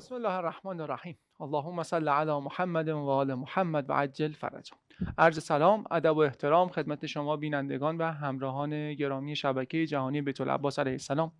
بسم الله الرحمن الرحیم اللهم صل علی محمد و آل محمد و عجل فرجهم عرض سلام ادب و احترام خدمت شما بینندگان و همراهان گرامی شبکه جهانی بیت العباس علیه السلام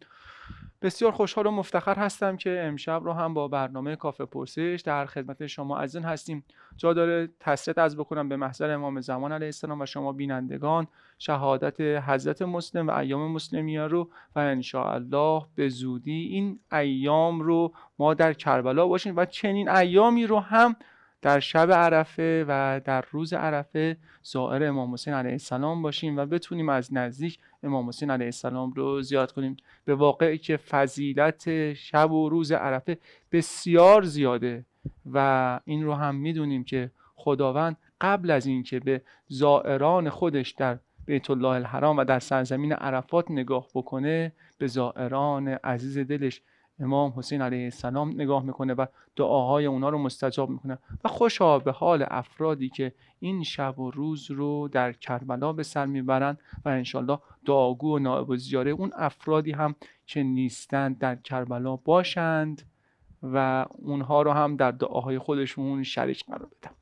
بسیار خوشحال و مفتخر هستم که امشب رو هم با برنامه کافه پرسش در خدمت شما عزیزان هستیم جا داره تسریت از بکنم به محضر امام زمان علیه السلام و شما بینندگان شهادت حضرت مسلم و ایام مسلمیان رو و انشاءالله به زودی این ایام رو ما در کربلا باشیم و چنین ایامی رو هم در شب عرفه و در روز عرفه زائر امام حسین علیه السلام باشیم و بتونیم از نزدیک امام حسین علیه السلام رو زیاد کنیم به واقعی که فضیلت شب و روز عرفه بسیار زیاده و این رو هم میدونیم که خداوند قبل از اینکه به زائران خودش در بیت الله الحرام و در سرزمین عرفات نگاه بکنه به زائران عزیز دلش امام حسین علیه السلام نگاه میکنه و دعاهای اونا رو مستجاب میکنه و خوشا به حال افرادی که این شب و روز رو در کربلا به سر میبرند و انشالله دعاگو و نائب و زیاره اون افرادی هم که نیستند در کربلا باشند و اونها رو هم در دعاهای خودشون شریک قرار بدم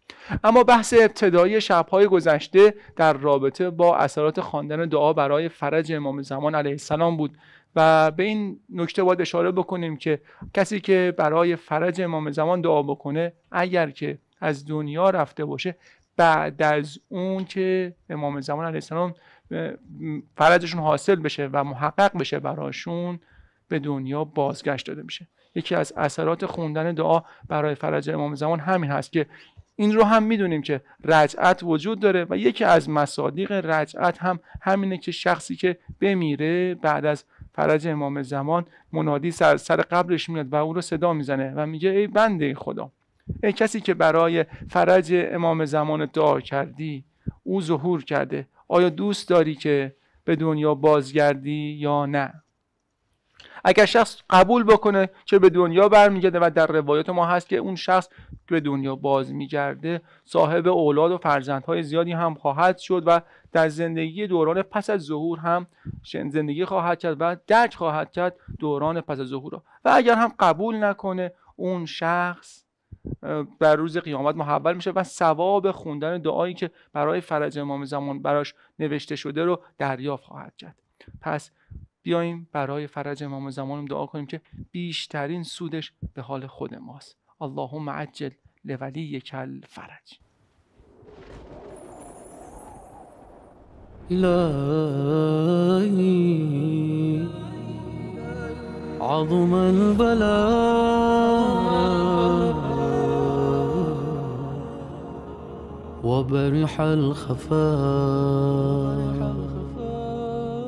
اما بحث ابتدایی شبهای گذشته در رابطه با اثرات خواندن دعا برای فرج امام زمان علیه السلام بود و به این نکته باید اشاره بکنیم که کسی که برای فرج امام زمان دعا بکنه اگر که از دنیا رفته باشه بعد از اون که امام زمان علیه السلام فرجشون حاصل بشه و محقق بشه براشون به دنیا بازگشت داده میشه یکی از اثرات خوندن دعا برای فرج امام زمان همین هست که این رو هم میدونیم که رجعت وجود داره و یکی از مصادیق رجعت هم همینه که شخصی که بمیره بعد از فرج امام زمان منادی سر, سر قبرش میاد و او رو صدا میزنه و میگه ای بنده خدا ای کسی که برای فرج امام زمان دعا کردی او ظهور کرده آیا دوست داری که به دنیا بازگردی یا نه اگر شخص قبول بکنه که به دنیا برمیگرده و در روایات ما هست که اون شخص به دنیا باز میگرده صاحب اولاد و فرزندهای زیادی هم خواهد شد و در زندگی دوران پس از ظهور هم زندگی خواهد کرد و درک خواهد کرد دوران پس از ظهور را و اگر هم قبول نکنه اون شخص بر روز قیامت محول میشه و ثواب خوندن دعایی که برای فرج امام زمان براش نوشته شده رو دریافت خواهد کرد پس بیایم برای فرج امام زمانم دعا کنیم که بیشترین سودش به حال خود ماست اللهم عجل لولی کل فرج لا عظم البلاء وبرح الخفاء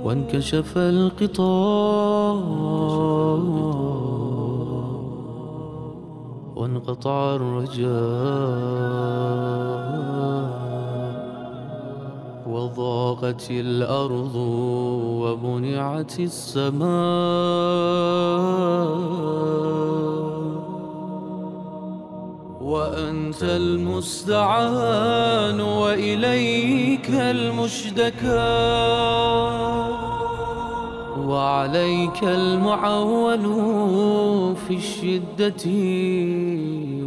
وانكشف القطار وانقطع الرجاء وضاقت الأرض وبنعت السماء وأنت المستعان وإليك المشتكى وعليك المعول في الشدة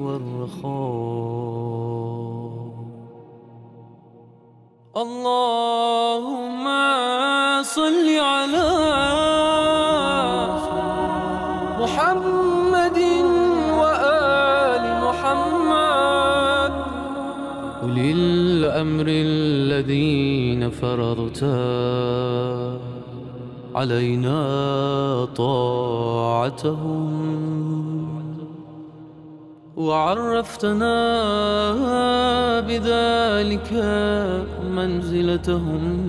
والرخاء اللهم صل على محمد وآل محمد أولي الأمر الذين فرضتاه علينا طاعتهم وعرفتنا بذلك منزلتهم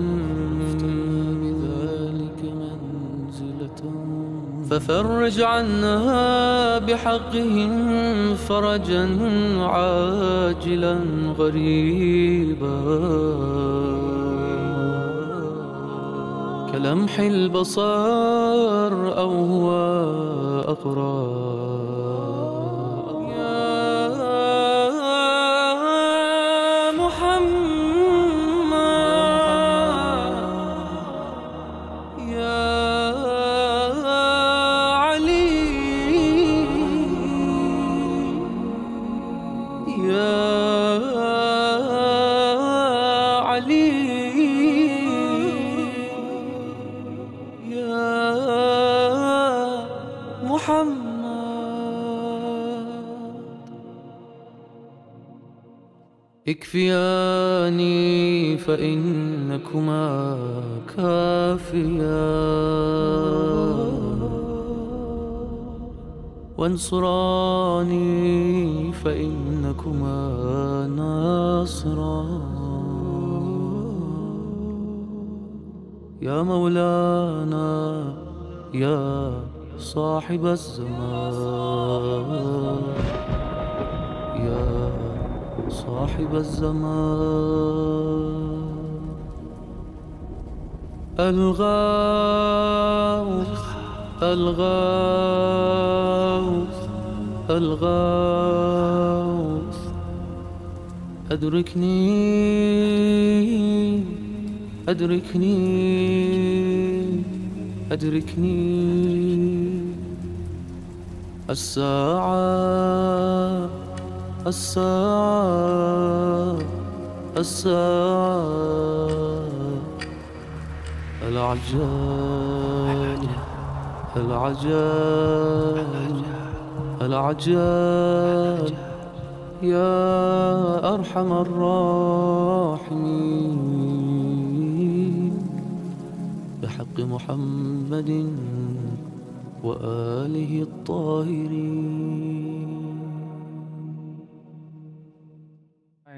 ففرج عنا بحقهم فرجا عاجلا غريبا كلمح البصر أو هو أطراف يكفياني فإنكما كافيان وانصراني فإنكما ناصران يا مولانا يا صاحب الزمان صاحب الزمان ألغاؤك ألغاؤك ألغاؤك أدركني أدركني أدركني الساعة الساعة الساعة العجال العجال العجال يا أرحم الراحمين بحق محمد وآله الطاهرين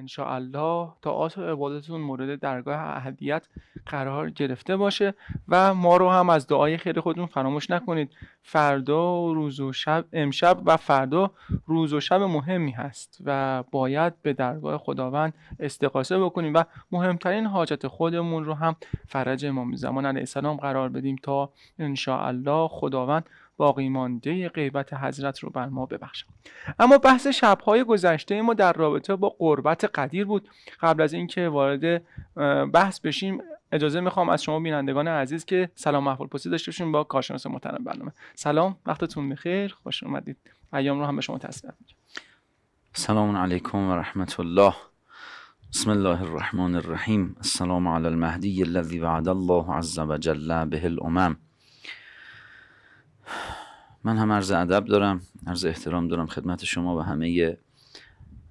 انشاءالله تا و عبادتون مورد درگاه اهدیت قرار گرفته باشه و ما رو هم از دعای خیر خودتون فراموش نکنید فردا روز و شب امشب و فردا روز و شب مهمی هست و باید به درگاه خداوند استقاسه بکنیم و مهمترین حاجت خودمون رو هم فرج امام زمان علیه السلام قرار بدیم تا انشاءالله خداوند باقی مانده غیبت حضرت رو بر ما ببخشم اما بحث شبهای گذشته ما در رابطه با قربت قدیر بود قبل از اینکه وارد بحث بشیم اجازه میخوام از شما بینندگان عزیز که سلام محفل پسید داشته باشیم با کارشناس محترم برنامه سلام وقتتون بخیر خوش اومدید ایام رو هم به شما تسلیت سلام علیکم و رحمت الله بسم الله الرحمن الرحیم السلام علی المهدی الذي وعد الله عز وجل به الامم من هم عرض ادب دارم عرض احترام دارم خدمت شما و همه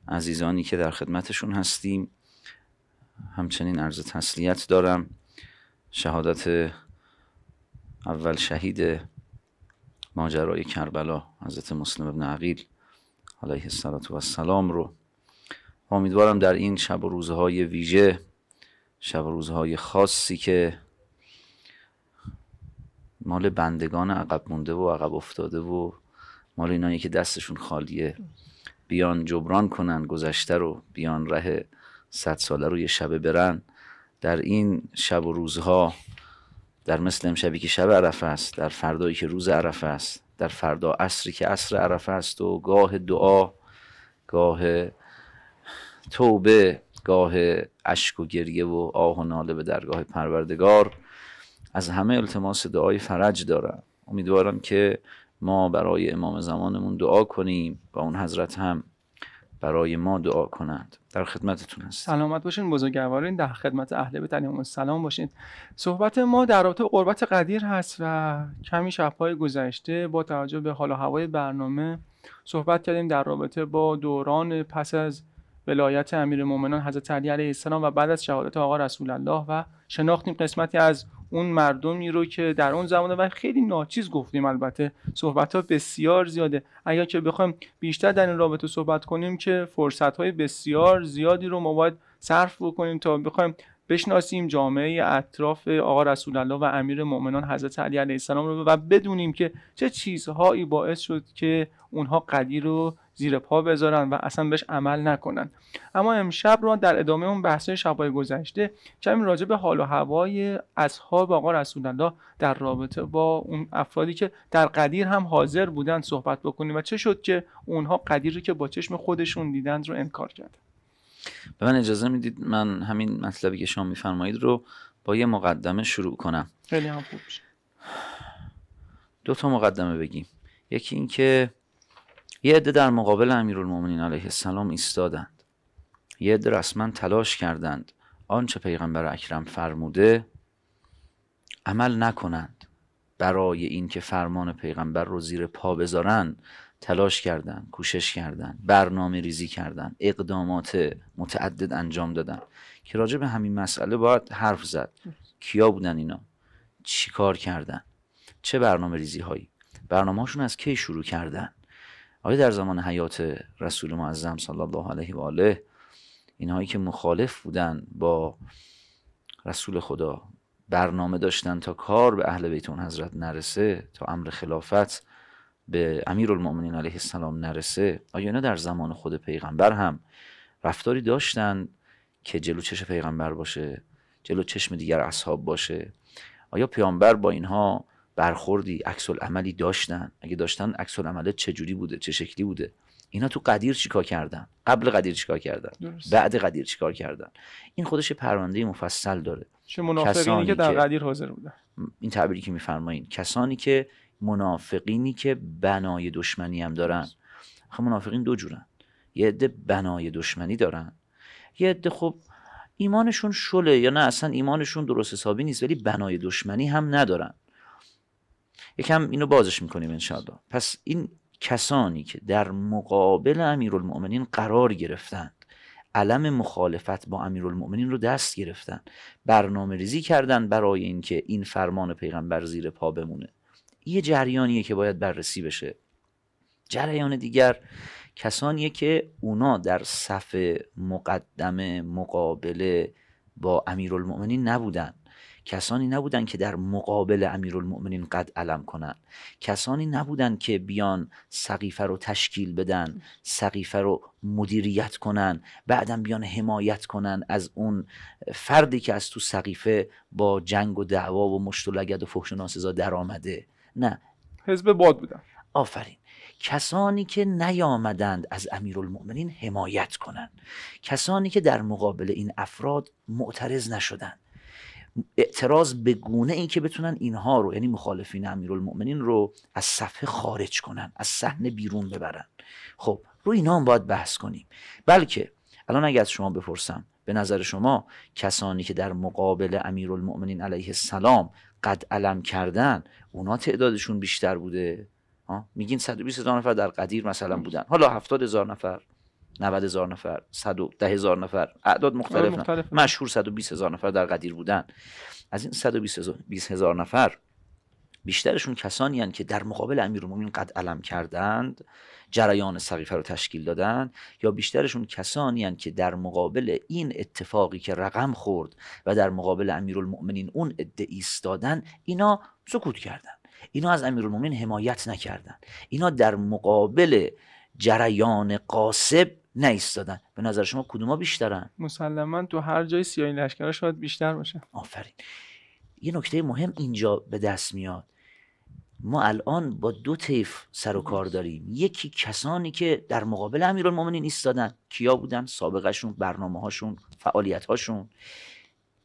عزیزانی که در خدمتشون هستیم همچنین عرض تسلیت دارم شهادت اول شهید ماجرای کربلا حضرت مسلم ابن عقیل علیه السلام رو امیدوارم در این شب و روزهای ویژه شب و روزهای خاصی که مال بندگان عقب مونده و عقب افتاده و مال اینایی که دستشون خالیه بیان جبران کنن گذشته رو بیان ره صد ساله رو یه شبه برن در این شب و روزها در مثل امشبی که شب عرفه است در فردایی که روز عرفه است در فردا عصری که عصر عرفه است و گاه دعا گاه توبه گاه اشک و گریه و آه و ناله به درگاه پروردگار از همه التماس دعای فرج دارم امیدوارم که ما برای امام زمانمون دعا کنیم و اون حضرت هم برای ما دعا کنند در خدمتتون هست سلامت باشین بزرگوارین در خدمت اهل بیت علیهم باشین صحبت ما در رابطه قربت قدیر هست و کمی شبهای گذشته با توجه به حال و هوای برنامه صحبت کردیم در رابطه با دوران پس از ولایت امیر مومنان حضرت علی علیه السلام و بعد از شهادت آقا رسول الله و شناختیم قسمتی از اون مردمی رو که در اون زمانه و خیلی ناچیز گفتیم البته صحبت ها بسیار زیاده اگر که بخوایم بیشتر در این رابطه صحبت کنیم که فرصت های بسیار زیادی رو ما باید صرف بکنیم تا بخوایم بشناسیم جامعه اطراف آقا رسول الله و امیر مؤمنان حضرت علی علیه السلام رو و بدونیم که چه چیزهایی باعث شد که اونها قدیر رو زیر پا بذارن و اصلا بهش عمل نکنن اما امشب را در ادامه اون بحث شبای گذشته کمی راجع به حال و هوای اصحاب آقا رسول الله در رابطه با اون افرادی که در قدیر هم حاضر بودن صحبت بکنیم و چه شد که اونها قدیر رو که با چشم خودشون دیدند رو انکار کردن به من اجازه میدید من همین مطلبی که شما میفرمایید رو با یه مقدمه شروع کنم خیلی هم خوب دو تا مقدمه بگیم یکی اینکه یه عده در مقابل امیرالمومنین علیه السلام ایستادند یه عده رسما تلاش کردند آنچه پیغمبر اکرم فرموده عمل نکنند برای اینکه فرمان پیغمبر رو زیر پا بذارند تلاش کردن کوشش کردن برنامه ریزی کردن اقدامات متعدد انجام دادن که راجع به همین مسئله باید حرف زد کیا بودن اینا چی کار کردن چه برنامه ریزی هایی برنامه هاشون از کی شروع کردن آیا در زمان حیات رسول معظم صلی الله علیه و آله اینهایی که مخالف بودن با رسول خدا برنامه داشتن تا کار به اهل بیتون حضرت نرسه تا امر خلافت به المؤمنین علیه السلام نرسه آیا نه در زمان خود پیغمبر هم رفتاری داشتن که جلو چش پیغمبر باشه جلو چشم دیگر اصحاب باشه آیا پیامبر با اینها برخوردی عکس عملی داشتن اگه داشتن عکس عمله چه جوری بوده چه شکلی بوده اینا تو قدیر چیکار کردن قبل قدیر چیکار کردن بعد قدیر چیکار کردن این خودش پرونده مفصل داره چه منافقینی که در قدیر حاضر بودن این تعبیری که میفرمایین کسانی که منافقینی که بنای دشمنی هم دارن خب منافقین دو جورن یه عده بنای دشمنی دارن یه عده خب ایمانشون شله یا نه اصلا ایمانشون درست حسابی نیست ولی بنای دشمنی هم ندارن یکم اینو بازش میکنیم انشاءالله پس این کسانی که در مقابل امیرالمؤمنین قرار گرفتند علم مخالفت با امیرالمؤمنین رو دست گرفتن برنامه ریزی کردن برای اینکه این فرمان پیغمبر زیر پا بمونه یه جریانیه که باید بررسی بشه جریان دیگر کسانیه که اونا در صف مقدمه مقابله با امیرالمؤمنین نبودن کسانی نبودن که در مقابل امیرالمؤمنین قد علم کنن کسانی نبودن که بیان سقیفه رو تشکیل بدن سقیفه رو مدیریت کنن بعدم بیان حمایت کنن از اون فردی که از تو سقیفه با جنگ و دعوا و مشت و لگد و در آمده نه حزب باد بودن آفرین کسانی که نیامدند از امیرالمؤمنین حمایت کنند کسانی که در مقابل این افراد معترض نشدند اعتراض به گونه این که بتونن اینها رو یعنی مخالفین امیرالمؤمنین رو از صفحه خارج کنن از صحنه بیرون ببرن خب رو اینا هم باید بحث کنیم بلکه الان اگه از شما بپرسم به نظر شما کسانی که در مقابل امیرالمؤمنین علیه السلام قد علم کردن اونا تعدادشون بیشتر بوده میگین 120 هزار نفر در قدیر مثلا بودن حالا 70 هزار نفر 90 هزار نفر 110 هزار نفر اعداد مختلف, آره، مختلف. مشهور 120 هزار نفر در قدیر بودن از این 120 هزار نفر بیشترشون کسانی که در مقابل امیرالمومنین قد علم کردند جریان صقیفه رو تشکیل دادند یا بیشترشون کسانی که در مقابل این اتفاقی که رقم خورد و در مقابل امیرالمؤمنین اون عده ایستادن اینا سکوت کردند اینا از امیرالمومنین حمایت نکردند اینا در مقابل جریان قاسب نایستادن به نظر شما کدوما بیشترن مسلما تو هر جای سیاهی لشکرها شاید بیشتر باشه آفرین یه نکته مهم اینجا به دست میاد ما الان با دو طیف سر و کار داریم یکی کسانی که در مقابل امیرالمومنین ایستادن کیا بودن سابقهشون برنامه هاشون فعالیت هاشون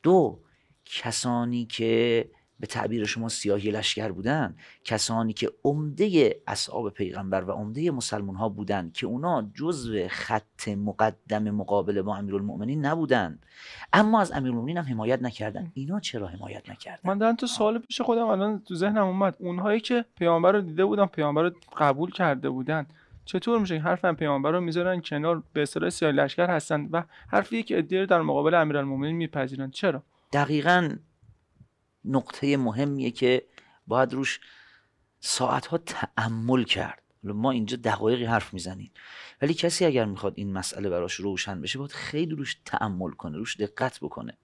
دو کسانی که به تعبیر شما سیاهی لشکر بودن کسانی که عمده اصحاب پیغمبر و عمده مسلمان ها بودند که اونا جزو خط مقدم مقابل با امیرالمؤمنین نبودند اما از امیرالمؤمنین هم حمایت نکردن اینا چرا حمایت نکردن من دارم تو سوال پیش خودم الان تو ذهنم اومد اونهایی که پیامبر رو دیده بودن پیامبر رو قبول کرده بودن چطور میشه که حرف پیامبر رو میذارن کنار به اصطلاح سیاه لشکر هستند و حرفی که ادعای در مقابل امیرالمومنین میپذیرند چرا دقیقاً نقطه مهمیه که باید روش ساعتها تعمل کرد ما اینجا دقایقی حرف میزنیم ولی کسی اگر میخواد این مسئله براش روشن بشه باید خیلی روش تعمل کنه روش دقت بکنه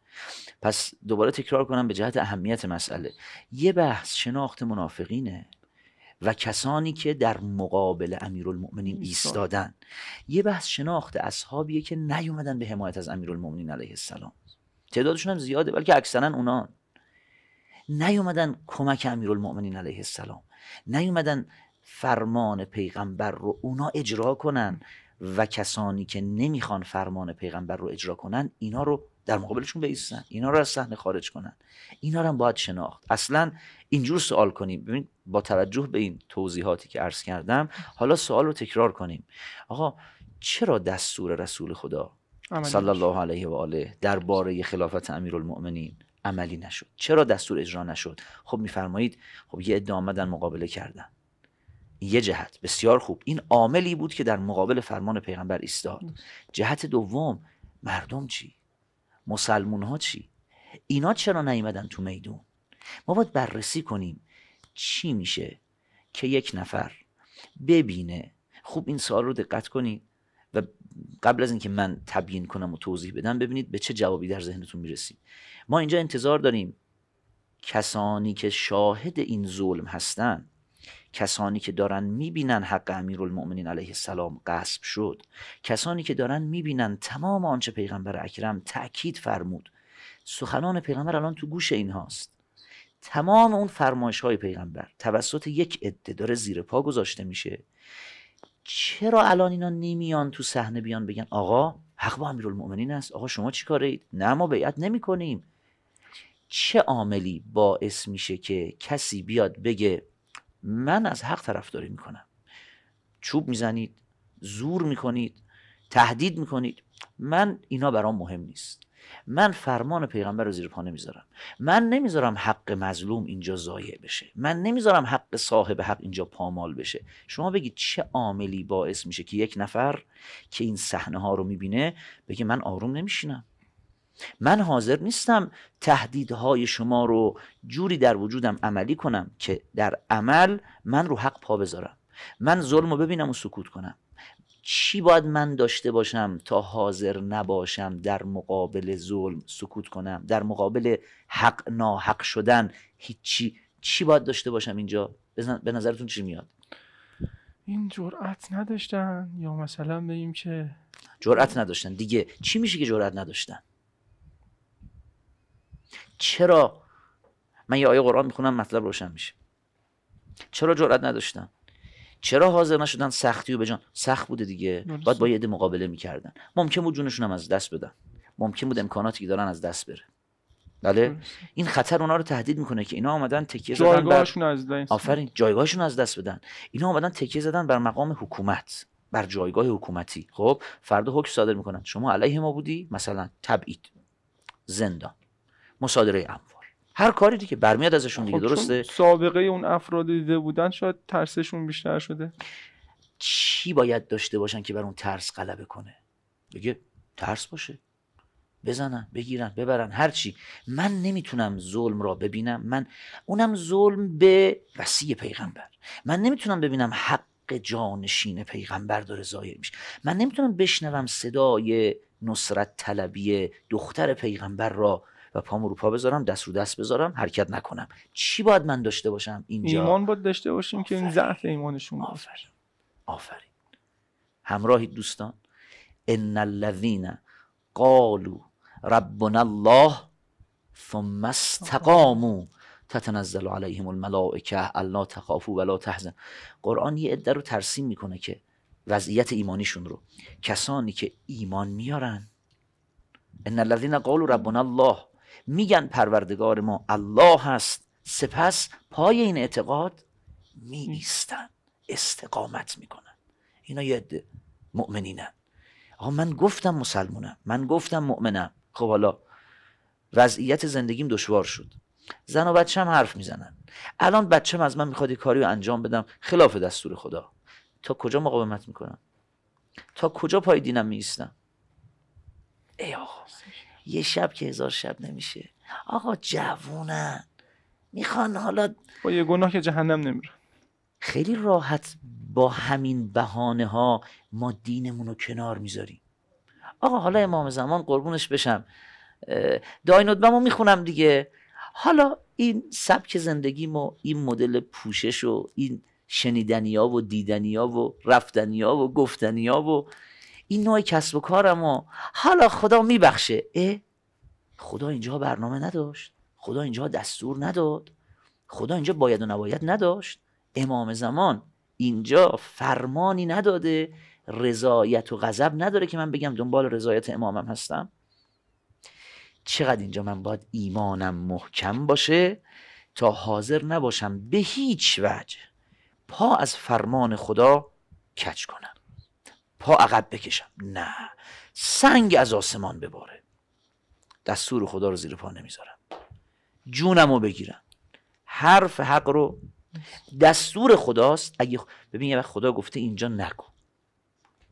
پس دوباره تکرار کنم به جهت اهمیت مسئله یه بحث شناخت منافقینه و کسانی که در مقابل امیرالمؤمنین ایستادن یه بحث شناخت اصحابیه که نیومدن به حمایت از امیرالمؤمنین علیه السلام تعدادشون هم زیاده بلکه اکثرا اونان نیومدن کمک امیرالمؤمنین علیه السلام نیومدن فرمان پیغمبر رو اونا اجرا کنن و کسانی که نمیخوان فرمان پیغمبر رو اجرا کنن اینا رو در مقابلشون بیستن اینا رو از صحنه خارج کنن اینا رو هم باید شناخت اصلا اینجور سوال کنیم ببین با توجه به این توضیحاتی که عرض کردم حالا سوال رو تکرار کنیم آقا چرا دستور رسول خدا صلی الله علیه و آله درباره خلافت امیرالمؤمنین عملی نشد چرا دستور اجرا نشد خب میفرمایید خب یه ادعا آمدن مقابله کردن یه جهت بسیار خوب این عاملی بود که در مقابل فرمان پیغمبر ایستاد جهت دوم مردم چی مسلمون ها چی اینا چرا نیومدن تو میدون ما باید بررسی کنیم چی میشه که یک نفر ببینه خوب این سال رو دقت کنید قبل از اینکه من تبیین کنم و توضیح بدم ببینید به چه جوابی در ذهنتون میرسیم ما اینجا انتظار داریم کسانی که شاهد این ظلم هستند کسانی که دارن میبینن حق المؤمنین علیه السلام قصب شد کسانی که دارن میبینن تمام آنچه پیغمبر اکرم تاکید فرمود سخنان پیغمبر الان تو گوش اینهاست تمام اون فرمایش های پیغمبر توسط یک عده داره زیر پا گذاشته میشه چرا الان اینا نمیان تو صحنه بیان بگن آقا حق با امیرالمؤمنین است آقا شما چی کاره نه ما بیعت نمی کنیم چه عاملی باعث میشه که کسی بیاد بگه من از حق طرفداری میکنم چوب میزنید زور میکنید تهدید میکنید من اینا برام مهم نیست من فرمان پیغمبر رو زیر پا نمیذارم من نمیذارم حق مظلوم اینجا ضایع بشه من نمیذارم حق صاحب حق اینجا پامال بشه شما بگید چه عاملی باعث میشه که یک نفر که این صحنه ها رو میبینه بگه من آروم نمیشینم من حاضر نیستم تهدیدهای شما رو جوری در وجودم عملی کنم که در عمل من رو حق پا بذارم من ظلم رو ببینم و سکوت کنم چی باید من داشته باشم تا حاضر نباشم در مقابل ظلم سکوت کنم در مقابل حق ناحق شدن هیچی چی باید داشته باشم اینجا به نظرتون چی میاد این جرأت نداشتن یا مثلا بگیم که جرأت نداشتن دیگه چی میشه که جرأت نداشتن چرا من یه آیه قرآن میخونم مطلب روشن میشه چرا جرأت نداشتن چرا حاضر نشدن سختی و بجان سخت بوده دیگه باید با یه مقابله میکردن ممکن بود جونشون هم از دست بدن ممکن بود امکاناتی که دارن از دست بره بله این خطر اونا رو تهدید میکنه که اینا آمدن تکیه زدن بر... از دست آفرین جایگاهشون از دست بدن اینا آمدن تکیه زدن بر مقام حکومت بر جایگاه حکومتی خب فردا حکم صادر میکنن شما علیه ما بودی مثلا تبعید زندان مصادره اموال هر کاری دیگه برمیاد ازشون خب دیگه درسته سابقه اون افراد دیده بودن شاید ترسشون بیشتر شده چی باید داشته باشن که بر اون ترس غلبه کنه بگه ترس باشه بزنن بگیرن ببرن هر چی من نمیتونم ظلم را ببینم من اونم ظلم به وسیع پیغمبر من نمیتونم ببینم حق جانشین پیغمبر داره ظاهر میشه من نمیتونم بشنوم صدای نصرت طلبی دختر پیغمبر را و پام پا بذارم دست رو دست بذارم حرکت نکنم چی باید من داشته باشم اینجا ایمان باید داشته باشیم که این ضعف ایمانشون آفرین آفرین همراهی دوستان ان الذين قالوا ربنا الله ثم استقاموا تتنزل عليهم الملائكه الا تخافوا ولا تحزن قران یه عده رو ترسیم میکنه که وضعیت ایمانیشون رو کسانی که ایمان میارن ان الذین قالوا ربنا الله میگن پروردگار ما الله هست سپس پای این اعتقاد می استقامت میکنن اینا یه عده مؤمنینن آقا من گفتم مسلمونم من گفتم مؤمنم خب حالا وضعیت زندگیم دشوار شد زن و هم حرف میزنن الان بچه از من میخواد کاری رو انجام بدم خلاف دستور خدا تا کجا مقاومت میکنم تا کجا پای دینم میستم ای آقا یه شب که هزار شب نمیشه آقا جوونن میخوان حالا با یه گناه که جهنم نمیره خیلی راحت با همین بهانه ها ما دینمون رو کنار میذاریم آقا حالا امام زمان قربونش بشم ندبه ما میخونم دیگه حالا این سبک ما این مدل پوشش و این شنیدنی ها و دیدنی ها و رفتنی ها و گفتنی ها و این نوع کسب و کارم و حالا خدا میبخشه اه خدا اینجا برنامه نداشت خدا اینجا دستور نداد خدا اینجا باید و نباید نداشت امام زمان اینجا فرمانی نداده رضایت و غضب نداره که من بگم دنبال رضایت امامم هستم چقدر اینجا من باید ایمانم محکم باشه تا حاضر نباشم به هیچ وجه پا از فرمان خدا کچ کنم پا عقب بکشم نه سنگ از آسمان بباره دستور خدا رو زیر پا نمیذارم جونم رو بگیرم حرف حق رو دستور خداست اگه ببین یه خدا گفته اینجا نکن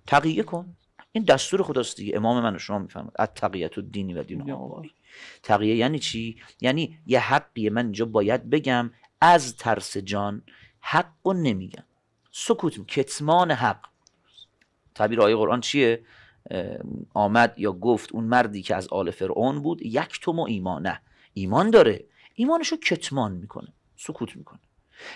تقیه کن این دستور خداست دیگه امام من و شما میفهمید از تقیه و دینی و دین تقیه یعنی چی؟ یعنی یه حقی من اینجا باید بگم از ترس جان حق رو نمیگم سکوت کتمان حق تعبیر آیه قرآن چیه آمد یا گفت اون مردی که از آل فرعون بود یک تو ایمانه ایمان داره ایمانش رو کتمان میکنه سکوت میکنه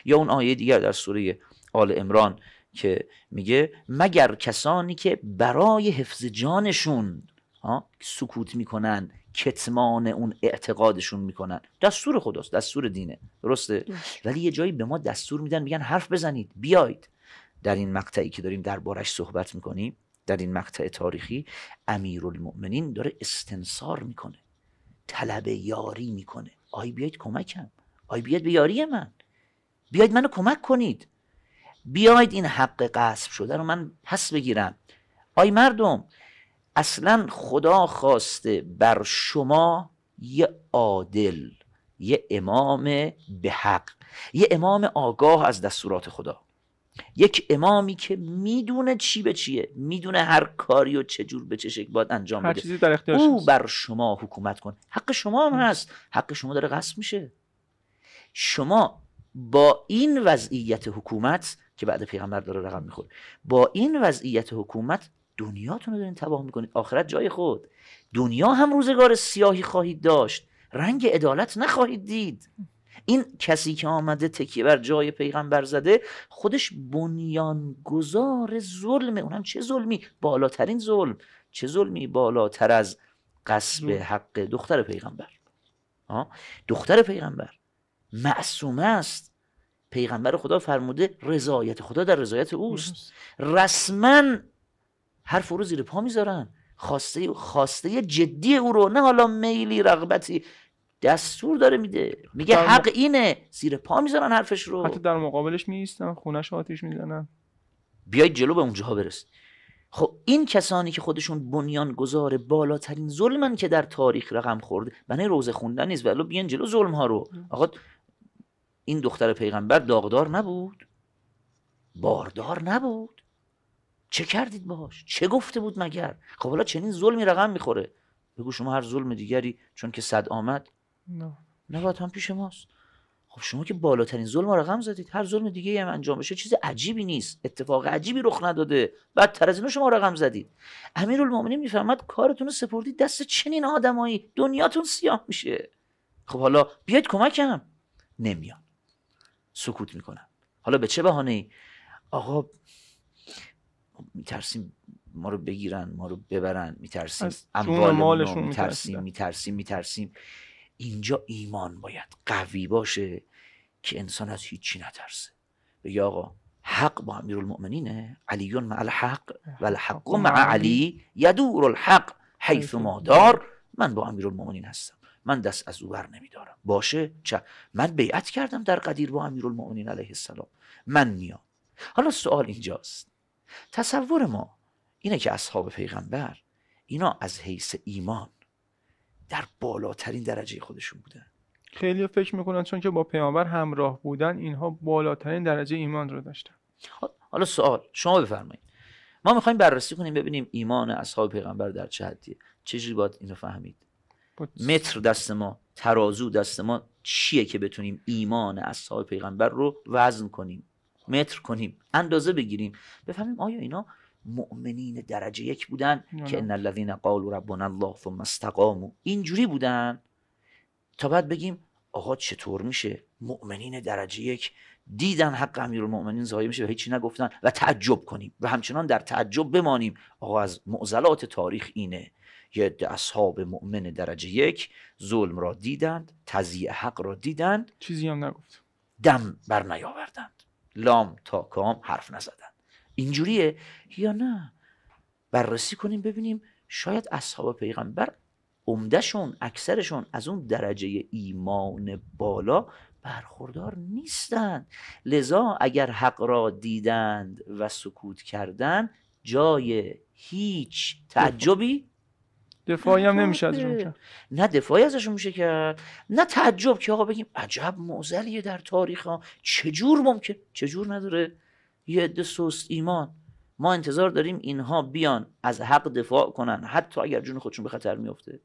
یا اون آیه دیگر در سوره آل امران که میگه مگر کسانی که برای حفظ جانشون سکوت میکنن کتمان اون اعتقادشون میکنن دستور خداست دستور دینه درسته ولی یه جایی به ما دستور میدن میگن حرف بزنید بیاید در این مقطعی که داریم دربارش صحبت میکنیم در این مقطع تاریخی امیرالمؤمنین داره استنصار میکنه طلب یاری میکنه آی بیاید کمکم آی بیاید به یاری من بیاید منو کمک کنید بیاید این حق قصب شده رو من پس بگیرم آی مردم اصلا خدا خواسته بر شما یه عادل یه امام به حق یه امام آگاه از دستورات خدا یک امامی که میدونه چی به چیه میدونه هر کاری و چجور به چه شکل باید انجام چیزی او بر شما حکومت کن حق شما هم هست حق شما داره غصب میشه شما با این وضعیت حکومت که بعد پیغمبر داره رقم میخوره با این وضعیت حکومت دنیاتون رو دارین تباه میکنید آخرت جای خود دنیا هم روزگار سیاهی خواهید داشت رنگ عدالت نخواهید دید این کسی که آمده تکیه بر جای پیغمبر زده خودش بنیانگذار اون اونم چه ظلمی بالاترین ظلم چه ظلمی بالاتر از قصب حق دختر پیغمبر آه؟ دختر پیغمبر معصومه است پیغمبر خدا فرموده رضایت خدا در رضایت اوست رسما هر رو زیر پا میذارن خواسته خواسته جدی او رو نه حالا میلی رغبتی دستور داره میده میگه حق اینه زیر پا میذارن حرفش رو حتی در مقابلش میستن خونش آتیش میزنن بیاید جلو به اونجاها برسید خب این کسانی که خودشون بنیان گذاره بالاترین ظلمن که در تاریخ رقم خورده بنای روز خوندن نیست ولی بیان جلو ظلم ها رو آقا این دختر پیغمبر داغدار نبود باردار نبود چه کردید باش چه گفته بود مگر خب حالا چنین ظلمی رقم میخوره بگو شما هر ظلم دیگری چون که صد آمد نه نه هم پیش ماست خب شما که بالاترین ظلم رقم زدید هر ظلم دیگه هم انجام بشه چیز عجیبی نیست اتفاق عجیبی رخ نداده بدتر از اینو شما رقم زدید امیرالمومنین میفهمد کارتون رو سپردید دست چنین آدمایی دنیاتون سیاه میشه خب حالا بیاید کمکم نمیاد سکوت میکنم حالا به چه بهانه ای آقا میترسیم ما رو بگیرن ما رو ببرن میترسیم اموالمون می میترسیم میترسیم اینجا ایمان باید قوی باشه که انسان از هیچی نترسه بگی آقا حق با المؤمنینه علیون مع الحق و الحق مع علی یدور الحق حیث ما دار من با المؤمنین هستم من دست از او بر نمیدارم باشه چه من بیعت کردم در قدیر با امیر المؤمنین علیه السلام من میام حالا سوال اینجاست تصور ما اینه که اصحاب پیغمبر اینا از حیث ایمان در بالاترین درجه خودشون بودن خیلی فکر میکنن چون که با پیامبر همراه بودن اینها بالاترین درجه ایمان رو داشتن حالا سوال شما بفرمایید ما میخوایم بررسی کنیم ببینیم ایمان اصحاب پیغمبر در چه حدیه چجوری باید اینو فهمید متر دست ما ترازو دست ما چیه که بتونیم ایمان اصحاب پیغمبر رو وزن کنیم خب. متر کنیم اندازه بگیریم بفهمیم آیا اینا مؤمنین درجه یک بودن که ان الذين قالوا ربنا الله ثم استقاموا اینجوری بودن تا بعد بگیم آقا چطور میشه مؤمنین درجه یک دیدن حق امیرالمؤمنین زایی میشه و هیچی نگفتن و تعجب کنیم و همچنان در تعجب بمانیم آقا از معضلات تاریخ اینه یه اصحاب مؤمن درجه یک ظلم را دیدند تضییع حق را دیدند چیزی هم نگفت دم بر نیاوردند لام تا کام حرف نزدند اینجوریه یا نه بررسی کنیم ببینیم شاید اصحاب پیغمبر عمدهشون اکثرشون از اون درجه ایمان بالا برخوردار نیستند لذا اگر حق را دیدند و سکوت کردند جای هیچ تعجبی دفاعی هم نمیشه ازشون نه دفاعی ازشون میشه کرد نه تعجب که آقا بگیم عجب معزلیه در تاریخ ها چجور ممکن چجور نداره یه عده سست ایمان ما انتظار داریم اینها بیان از حق دفاع کنن حتی اگر جون خودشون به خطر میفته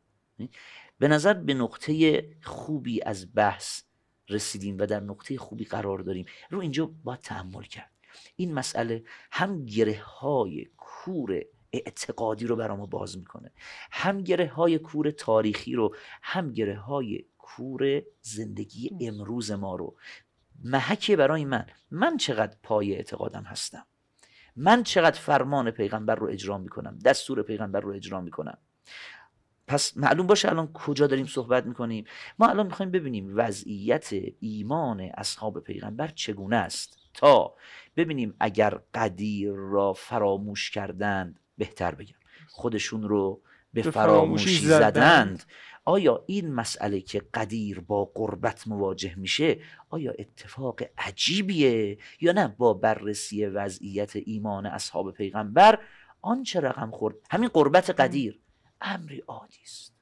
به نظر به نقطه خوبی از بحث رسیدیم و در نقطه خوبی قرار داریم رو اینجا باید تحمل کرد این مسئله هم گره های کور اعتقادی رو برامو باز میکنه هم گره های کور تاریخی رو هم گره های کور زندگی امروز ما رو محکه برای من من چقدر پای اعتقادم هستم من چقدر فرمان پیغمبر رو اجرا میکنم دستور پیغمبر رو اجرا میکنم پس معلوم باشه الان کجا داریم صحبت میکنیم ما الان میخوایم ببینیم وضعیت ایمان اصحاب پیغمبر چگونه است تا ببینیم اگر قدیر را فراموش کردند بهتر بگم خودشون رو به فراموشی زدند آیا این مسئله که قدیر با قربت مواجه میشه آیا اتفاق عجیبیه یا نه با بررسی وضعیت ایمان اصحاب پیغمبر آنچه رقم خورد همین قربت قدیر امری عادی است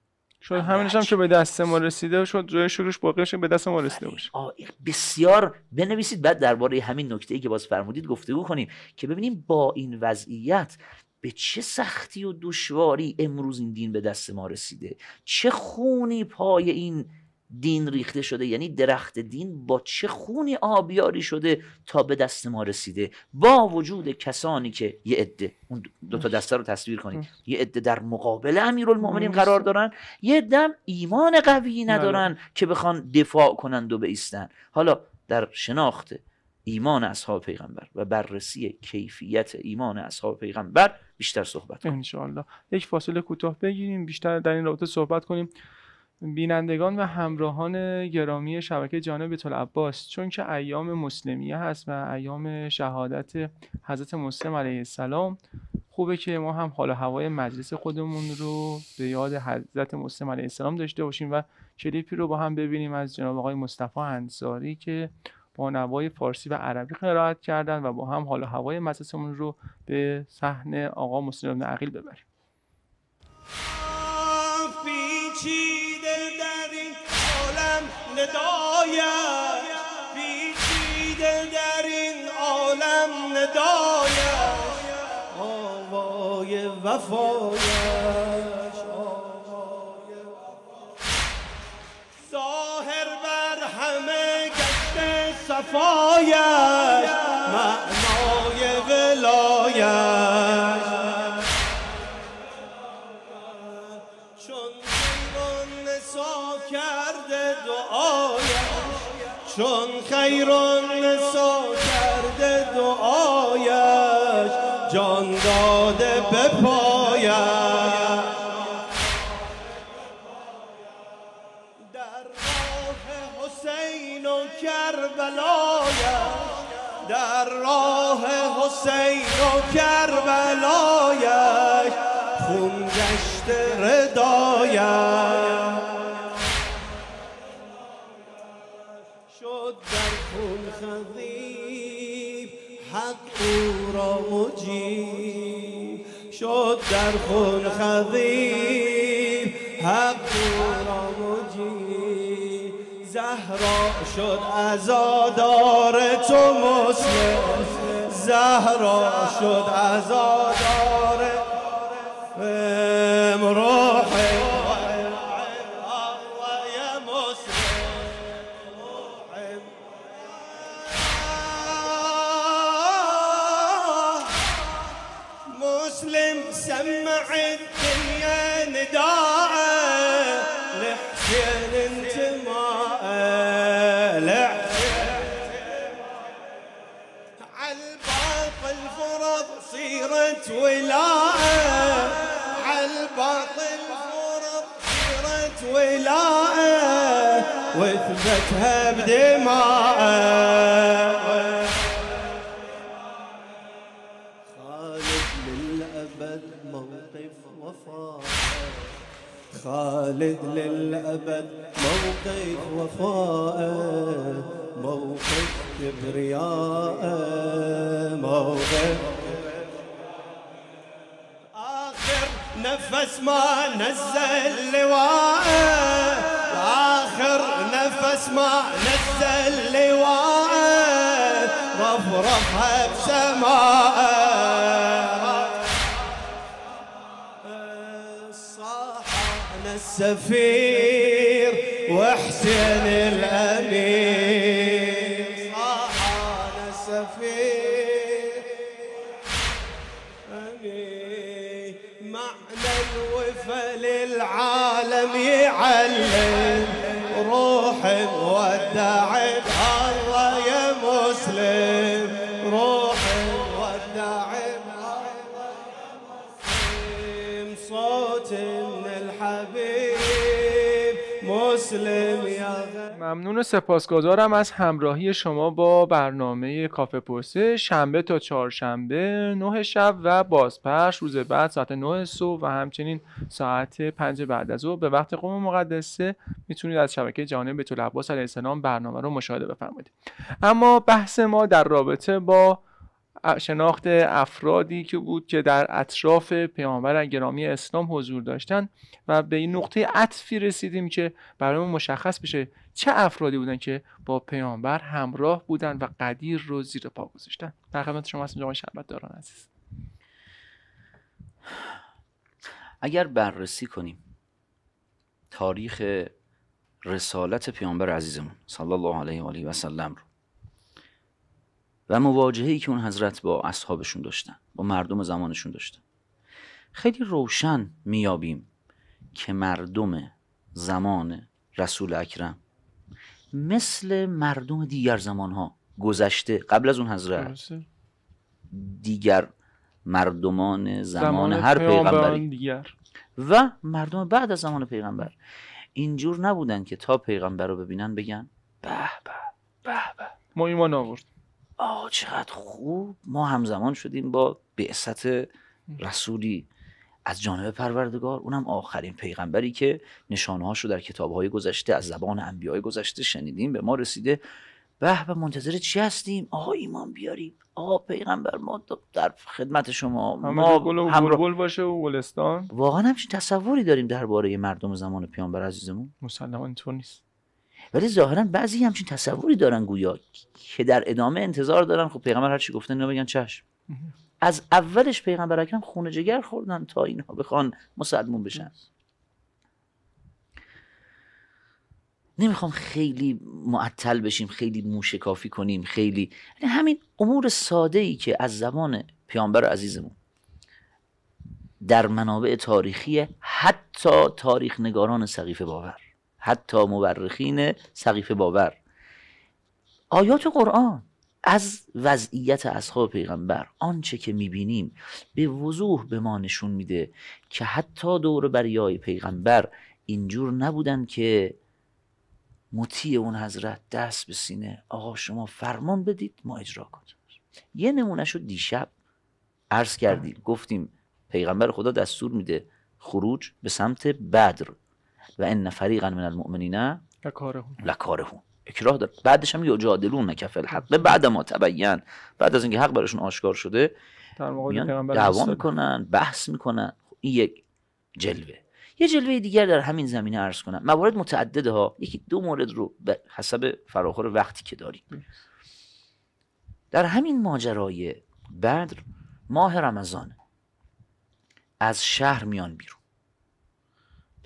شد همینش هم که به دست ما رسیده شد جای شروعش باقیش به دست ما رسیده باشه بسیار بنویسید بعد درباره همین نکته ای که باز فرمودید گفتگو کنیم که ببینیم با این وضعیت به چه سختی و دشواری امروز این دین به دست ما رسیده چه خونی پای این دین ریخته شده یعنی درخت دین با چه خونی آبیاری شده تا به دست ما رسیده با وجود کسانی که یه عده اون دو تا دسته رو تصویر کنید یه عده در مقابل امیرالمومنین قرار دارن یه دم ایمان قوی بله. ندارن که بخوان دفاع کنند و بیستن حالا در شناخت ایمان اصحاب پیغمبر و بررسی کیفیت ایمان اصحاب پیغمبر بیشتر صحبت کنیم انشاءالله یک فاصله کوتاه بگیریم بیشتر در این رابطه صحبت کنیم بینندگان و همراهان گرامی شبکه جانب بیت عباس چون که ایام مسلمیه هست و ایام شهادت حضرت مسلم علیه السلام خوبه که ما هم حال هوای مجلس خودمون رو به یاد حضرت مسلم علیه السلام داشته باشیم و کلیپی رو با هم ببینیم از جناب آقای مصطفی انصاری که با نوای فارسی و عربی قرائت کردن و با هم حال و هوای مجلسمون رو به صحنه آقا مسلم بن عقیل ببریم در این عالم وفایش ظاهر بر همه صفایش معنای ولایش چون خیر نسا کرده دعایش چون خیر در راه حسین و کربلایش خون گشت ردایش شد در خون خذیب حق او را مجیب شد در خون خذیب حق زهرا شد عزادار تو مسلم زهرا شد عزادار وشها بدماء خالد للأبد موقف وفاء خالد للأبد موقف وفاء موقف كبرياء موقف آخر نفس ما نزل لواءه آخر نفس ما نزل لواءه رفرفها بسماء صاحنا السفير وحسين الأمير صاحنا السفير أمير معنى الوفا للعالم يعلم ممنون و ممنون سپاسگزارم از همراهی شما با برنامه کافه پرسه شنبه تا چهارشنبه نه شب و بازپخش روز بعد ساعت 9 صبح و همچنین ساعت 5 بعد از ظهر به وقت قوم مقدسه میتونید از شبکه جهانی طول عباس علیه السلام برنامه رو مشاهده بفرمایید اما بحث ما در رابطه با شناخت افرادی که بود که در اطراف پیامبر گرامی اسلام حضور داشتن و به این نقطه عطفی رسیدیم که برای ما مشخص بشه چه افرادی بودن که با پیامبر همراه بودن و قدیر رو زیر پا گذاشتن در خدمت شما هستم جامعه شربت داران عزیز اگر بررسی کنیم تاریخ رسالت پیامبر عزیزمون صلی الله علیه و آله و سلم رو و مواجهه که اون حضرت با اصحابشون داشتن با مردم زمانشون داشتن خیلی روشن میابیم که مردم زمان رسول اکرم مثل مردم دیگر زمانها گذشته قبل از اون حضرت دیگر مردمان زمان, هر پیغمبری و مردم بعد از زمان پیغمبر اینجور نبودن که تا پیغمبر رو ببینن بگن به به به به ما ایمان آه چقدر خوب ما همزمان شدیم با بعثت رسولی از جانب پروردگار اونم آخرین پیغمبری که نشانه رو در های گذشته از زبان انبیای گذشته شنیدیم به ما رسیده به به منتظر چی هستیم آقا ایمان بیاریم آقا پیغمبر ما در خدمت شما ما گل و همرا... باشه و گلستان واقعا همچین تصوری داریم درباره مردم زمان پیامبر عزیزمون مسلمان تو نیست ولی ظاهرا بعضی همچین تصوری دارن گویا که در ادامه انتظار دارن خب پیغمبر هر چی گفته اینا بگن چشم از اولش پیغمبر اکرم خونه جگر خوردن تا اینها بخوان مسلمون بشن نمیخوام خیلی معطل بشیم خیلی موشکافی کنیم خیلی یعنی همین امور ساده ای که از زبان پیامبر عزیزمون در منابع تاریخی حتی تاریخ نگاران سقیف باور حتی مورخین سقیف باور آیات قرآن از وضعیت اصحاب پیغمبر آنچه که میبینیم به وضوح به ما نشون میده که حتی دور بریای پیغمبر اینجور نبودن که مطیع اون حضرت دست به سینه آقا شما فرمان بدید ما اجرا کنیم یه نمونه شد دیشب عرض کردیم گفتیم پیغمبر خدا دستور میده خروج به سمت بدر و ان فریقا من المؤمنین لکارهون اکراه داره بعدش هم یجادلون کف الحق بعد ما تبین بعد از اینکه حق براشون آشکار شده دعوا میکنن بحث میکنن این یک جلوه یه جلوه دیگر در همین زمینه عرض کنم موارد متعدده ها یکی دو مورد رو به حسب فراخور وقتی که داریم در همین ماجرای بدر ماه رمضان از شهر میان بیرون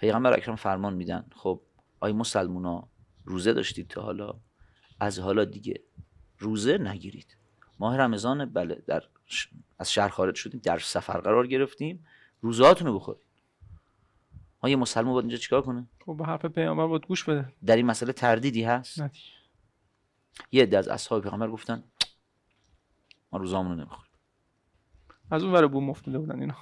پیغمبر اکرم فرمان میدن خب آی مسلمونا روزه داشتید تا حالا از حالا دیگه روزه نگیرید ماه رمضان بله در از شهر خارج شدیم در سفر قرار گرفتیم روزهاتونو بخورید ما یه مسلمان باید اینجا چیکار کنه خب به حرف پیامبر باید گوش بده در این مسئله تردیدی هست نه. یه عده از اصحاب پیغمبر گفتن ما روزامون رو نمیخوریم از اون ور بوم افتاده بودن اینا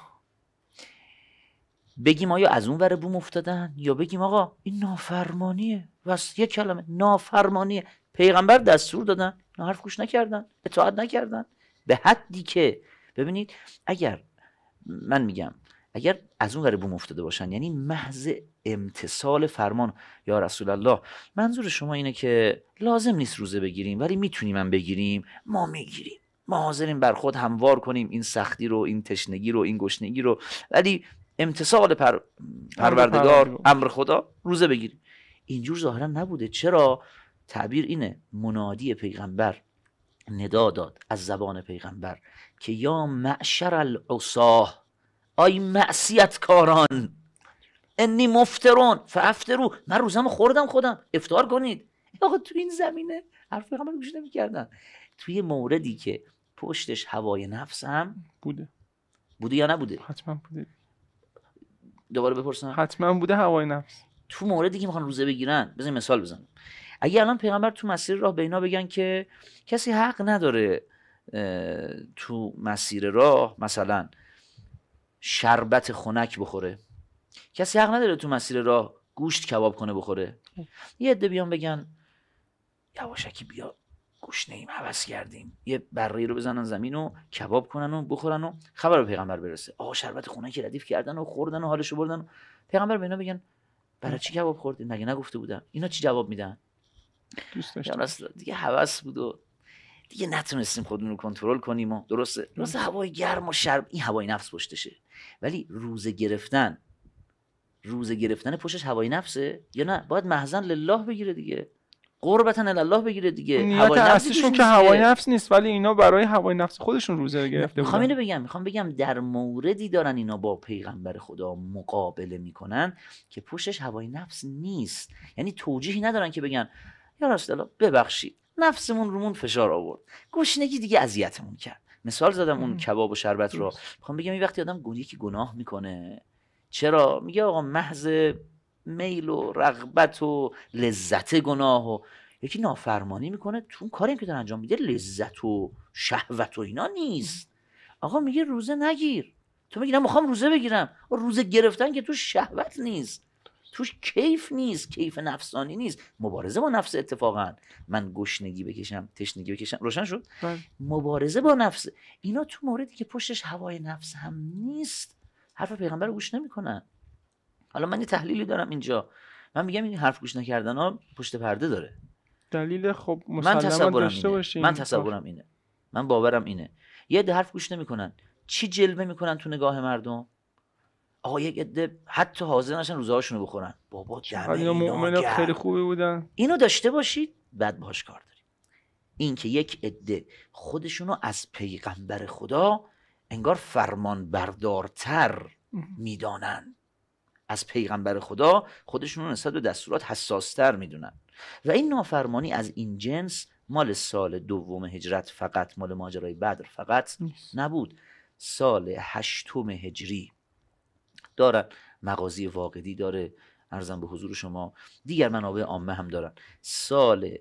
بگیم آیا از اون ور بوم افتادن یا بگیم آقا این نافرمانیه بس یه کلمه نافرمانیه پیغمبر دستور دادن نه حرف گوش نکردن اطاعت نکردن به حدی که ببینید اگر من میگم اگر از اون ور بوم افتاده باشن یعنی محض امتصال فرمان یا رسول الله منظور شما اینه که لازم نیست روزه بگیریم ولی میتونیم هم بگیریم ما میگیریم ما حاضریم بر خود هموار کنیم این سختی رو این تشنگی رو این گشنگی رو ولی امتصال پر... پروردگار امر خدا روزه بگیریم اینجور ظاهرا نبوده چرا تعبیر اینه منادی پیغمبر ندا داد از زبان پیغمبر که یا معشر العصاه آی معصیت کاران انی مفترون فافترو من روزم خوردم خودم افتار کنید آقا تو این زمینه حرف پیغمبر گوش نمیکردن توی موردی که پشتش هوای نفس هم بوده بوده یا نبوده حتما بوده دوباره بپرسم حتما بوده هوای نفس تو موردی که میخوان روزه بگیرن بزن مثال بزنم اگه الان پیغمبر تو مسیر راه بینا بگن که کسی حق نداره تو مسیر راه مثلا شربت خنک بخوره کسی حق نداره تو مسیر راه گوشت کباب کنه بخوره خب. یه عده بیان بگن یواشکی بیا گوشنه ایم حوض کردیم یه برقی رو بزنن زمین و کباب کنن و بخورن و خبر به پیغمبر برسه آه شربت خونه که ردیف کردن و خوردن و حالشو بردن و پیغمبر به اینا بگن برای چی کباب خوردین مگه نگفته بودن؟ اینا چی جواب میدن دوست یعنی دیگه حوض بود و دیگه نتونستیم خودمون رو کنترل کنیم و درسته درسته هوای گرم و شرب این هوای نفس پشتشه ولی روزه گرفتن روزه گرفتن پشتش هوای نفسه یا نه باید محزن لله بگیره دیگه قربتا الله بگیره دیگه هوای اصلیشون که هوای نفس نیست ولی اینا برای هوای نفس خودشون روزه گرفته میخوام اینو بگم میخوام بگم در موردی دارن اینا با پیغمبر خدا مقابله میکنن که پشتش هوای نفس نیست یعنی توجیهی ندارن که بگن یا رسول الله ببخشید نفسمون رومون فشار آورد گشنگی دیگه اذیتمون کرد مثال زدم اون کباب و شربت رو میخوام بگم این وقتی آدم گونی که گناه میکنه چرا میگه آقا محض میل و رغبت و لذت گناه و یکی نافرمانی میکنه تو اون کاری که داره انجام میده لذت و شهوت و اینا نیست آقا میگه روزه نگیر تو میگی نه میخوام روزه بگیرم روزه گرفتن که تو شهوت نیست توش کیف نیست کیف نفسانی نیست مبارزه با نفس اتفاقا من گشنگی بکشم تشنگی بکشم روشن شد بله. مبارزه با نفس اینا تو موردی که پشتش هوای نفس هم نیست حرف پیغمبر رو گوش نمیکنن حالا من یه تحلیلی دارم اینجا من میگم این حرف گوش نکردن ها پشت پرده داره دلیل خب من تصورم اینه. من تصورم اینه من باورم اینه یه عده حرف گوش نمیکنن چی جلوه میکنن تو نگاه مردم آقا یک عده حتی حاضر نشن روزهاشونو بخورن بابا جمعه خیلی خوبی بودن اینو داشته باشید بعد باش کار داریم. اینکه یک عده خودشونو از پیغمبر خدا انگار فرمان بردارتر میدانند از پیغمبر خدا خودشون رو نسبت به دستورات حساستر میدونن و این نافرمانی از این جنس مال سال دوم هجرت فقط مال ماجرای بدر فقط نبود سال هشتم هجری دارن مغازی واقعی داره ارزم به حضور شما دیگر منابع عامه هم دارن سال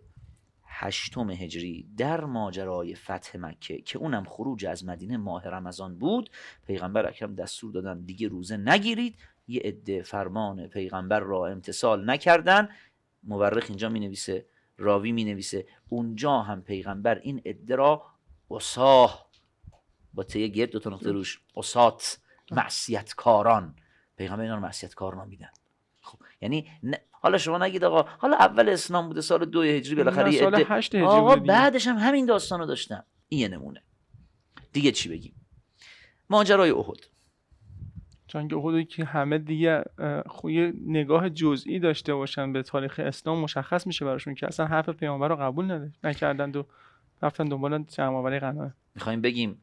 هشتم هجری در ماجرای فتح مکه که اونم خروج از مدینه ماه رمضان بود پیغمبر اکرم دستور دادن دیگه روزه نگیرید یه عده فرمان پیغمبر را امتصال نکردن مورخ اینجا می نویسه راوی می نویسه اونجا هم پیغمبر این عده را اصاه با تیه گرد دو تا نقطه روش اصات کاران پیغمبر اینا رو کار نامیدن خب یعنی ن... حالا شما نگید آقا حالا اول اسلام بوده سال دو هجری بالاخره سال هشت هجری آقا بعدش هم همین داستان رو داشتم این یه نمونه دیگه چی بگیم ماجرای احد چون که که همه دیگه خوی نگاه جزئی داشته باشن به تاریخ اسلام مشخص میشه براشون که اصلا حرف پیامبر رو قبول نکردن و رفتن دنبال جمعآوری قناعه میخوایم بگیم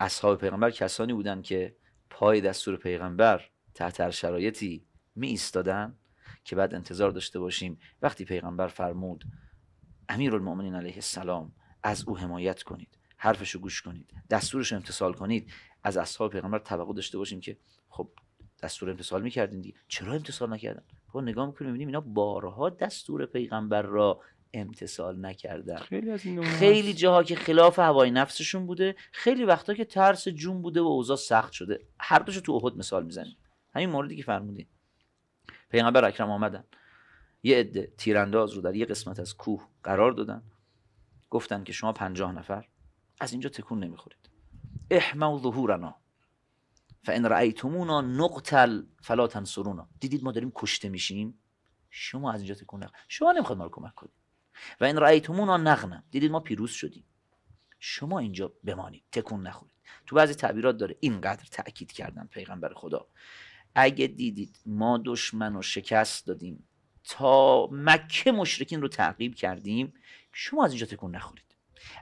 اصحاب پیغمبر کسانی بودن که پای دستور پیغمبر تحت هر شرایطی می ایستادن که بعد انتظار داشته باشیم وقتی پیغمبر فرمود امیرالمؤمنین علیه السلام از او حمایت کنید حرفش رو گوش کنید دستورش امتصال کنید از اصحاب پیغمبر توقع داشته باشیم که خب دستور امتصال میکردین دیگه چرا امتصال نکردن خب نگاه میکنیم میبینیم اینا بارها دستور پیغمبر را امتصال نکردن خیلی, از این خیلی جاها که خلاف هوای نفسشون بوده خیلی وقتا که ترس جون بوده و اوضاع سخت شده هر دوشو تو احد مثال میزنیم همین موردی که فرمودین پیغمبر اکرم آمدن یه عده تیرانداز رو در یه قسمت از کوه قرار دادن گفتن که شما پنجاه نفر از اینجا تکون نمیخورید احمو ظهورنا فان رأیتمونا نقتل فلا تنصرونا دیدید ما داریم کشته میشیم شما از اینجا تکون شما نمیخواد ما رو کمک کنید و این رأیتمونا نغنم دیدید ما پیروز شدیم شما اینجا بمانید تکون نخورید تو بعضی تعبیرات داره اینقدر تاکید کردن پیغمبر خدا اگه دیدید ما دشمن رو شکست دادیم تا مکه مشرکین رو تعقیب کردیم شما از اینجا تکون نخورید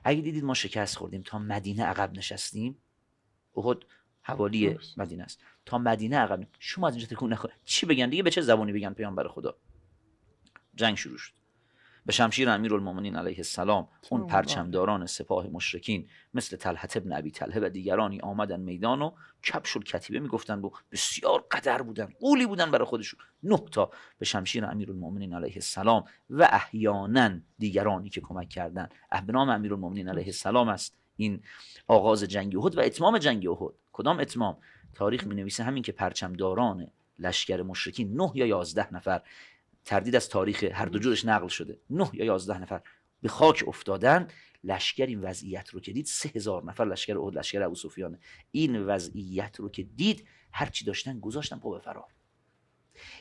اگه دیدید ما شکست خوردیم تا مدینه عقب نشستیم احد حوالی مدینه است تا مدینه عقب شما از اینجا تکون نخورید چی بگن دیگه به چه زبانی بگن پیامبر خدا جنگ شروع شد به شمشیر امیرالمومنین علیه السلام اون پرچمداران سپاه مشرکین مثل طلحت ابن ابی طلحه و دیگرانی آمدن میدان و کپش کتیبه میگفتن و بسیار قدر بودن قولی بودن برای خودشون نه تا به شمشیر امیرالمومنین علیه السلام و احیانا دیگرانی که کمک کردن احبنام امیر امیرالمومنین علیه السلام است این آغاز جنگ احد و اتمام جنگ احد کدام اتمام تاریخ می نویسه همین که پرچمداران لشکر مشرکین 9 یا 11 نفر تردید از تاریخ هر دو جورش نقل شده نه یا یازده نفر به خاک افتادن لشکر این وضعیت رو که دید سه هزار نفر لشکر احد لشکر ابو سفیان این وضعیت رو که دید هرچی داشتن گذاشتن پا به فرار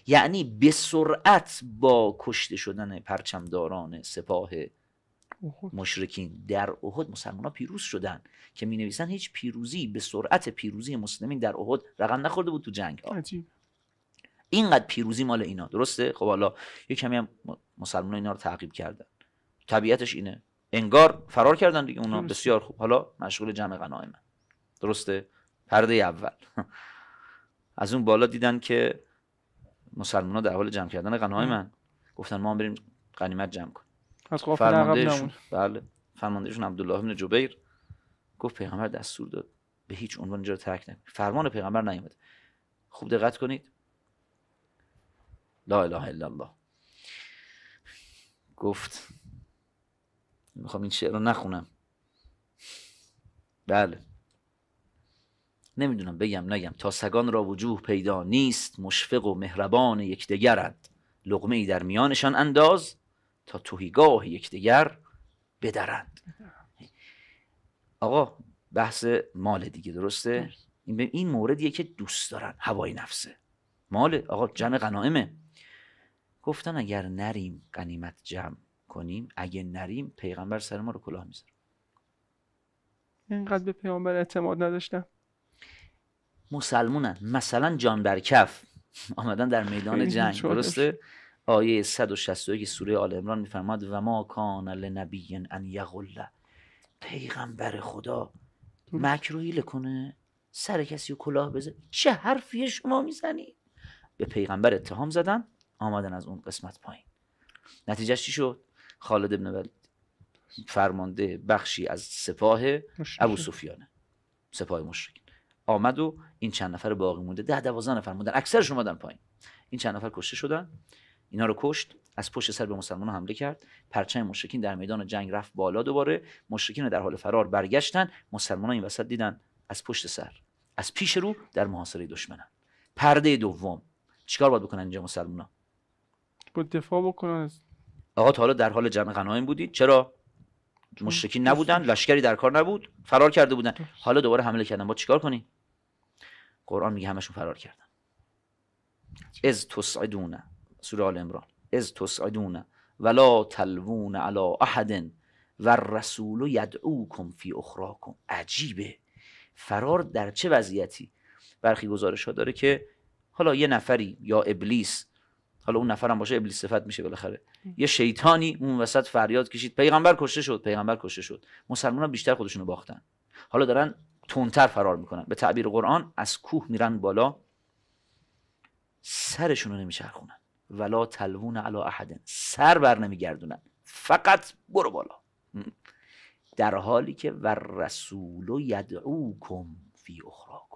یعنی به سرعت با کشته شدن پرچمداران سپاه مشرکین در احد مسلمان ها پیروز شدن که می نویسن هیچ پیروزی به سرعت پیروزی مسلمین در احد رقم نخورده بود تو جنگ اینقدر پیروزی مال اینا درسته خب حالا یه کمی هم مسلمان اینا رو تعقیب کردن طبیعتش اینه انگار فرار کردن دیگه اونا بسیار خوب حالا مشغول جمع غنایم درسته پرده اول از اون بالا دیدن که مسلمان ها در حال جمع کردن من گفتن ما هم بریم غنیمت جمع کن از فرماندهشون بله فرماندهشون عبدالله بن جبیر گفت پیغمبر دستور داد به هیچ عنوان اینجا ترک نکنید فرمان پیغمبر نیومد خوب دقت کنید لا اله الا الله گفت میخوام این شعر رو نخونم بله نمیدونم بگم نگم تا سگان را وجوه پیدا نیست مشفق و مهربان یکدیگرند لغمه ای در میانشان انداز تا توهیگاه یکدیگر بدرند آقا بحث مال دیگه درسته این این موردیه که دوست دارن هوای نفسه مال آقا جمع غنائمه گفتن اگر نریم قنیمت جمع کنیم اگه نریم پیغمبر سر ما رو کلاه میذاره اینقدر به پیغمبر اعتماد نداشتم مسلمونن مثلا جان برکف آمدن در میدان جنگ درسته آیه 161 سوره آل عمران میفرماد و ما کان لنبی ان یغل پیغمبر خدا مکروهی کنه سر کسی رو کلاه بزن چه حرفی شما میزنی به پیغمبر اتهام زدن آمدن از اون قسمت پایین نتیجه چی شد خالد ابن ولید فرمانده بخشی از سپاه ابو سفیانه سپاه مشرکین آمد و این چند نفر باقی مونده ده دوازده نفر موندن اکثرشون اومدن پایین این چند نفر کشته شدن اینا رو کشت از پشت سر به مسلمان حمله کرد پرچم مشرکین در میدان جنگ رفت بالا دوباره مشرکین در حال فرار برگشتن مسلمان ها این وسط دیدن از پشت سر از پیش رو در محاصره دشمنن پرده دوم چیکار باید بکنن اینجا مسلمان ها؟ با دفاع بکنن آقا حالا در حال جمع غنایم بودید چرا مشرکی نبودن لشکری در کار نبود فرار کرده بودن حالا دوباره حمله کردن با چیکار کنی قرآن میگه همشون فرار کردن از تسعدون سوره آل امران از تسعدون ولا تلوون علی احد و یدعو یدعوکم فی اخراکم عجیبه فرار در چه وضعیتی برخی گزارش ها داره که حالا یه نفری یا ابلیس حالا اون نفرم باشه ابلیس صفت میشه بالاخره یه شیطانی اون وسط فریاد کشید پیغمبر کشته شد پیغمبر کشته شد ها بیشتر خودشونو باختن حالا دارن تونتر فرار میکنن به تعبیر قرآن از کوه میرن بالا سرشون رو نمیچرخونن ولا تلوون علا احدن سر بر نمیگردونن فقط برو بالا در حالی که و رسول یدعوکم فی اخراکم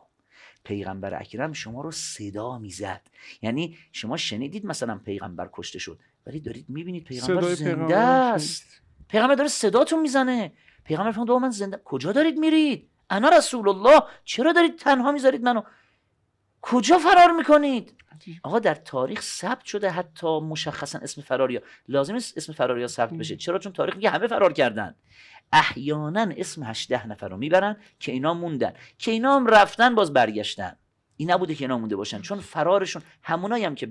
پیغمبر اکرم شما رو صدا میزد یعنی شما شنیدید مثلا پیغمبر کشته شد ولی دارید میبینید پیغمبر زنده است پیغمبر داره صداتون میزنه پیغمبر فرمود من زنده کجا دارید میرید انا رسول الله چرا دارید تنها میذارید منو کجا فرار میکنید آقا در تاریخ ثبت شده حتی مشخصا اسم فراریا لازم است اسم فراریا ثبت بشه چرا چون تاریخ میگه همه فرار کردن احیانا اسم هشده نفر رو میبرن که اینا موندن که اینا هم رفتن باز برگشتن این نبوده که اینا مونده باشن چون فرارشون همونایی هم که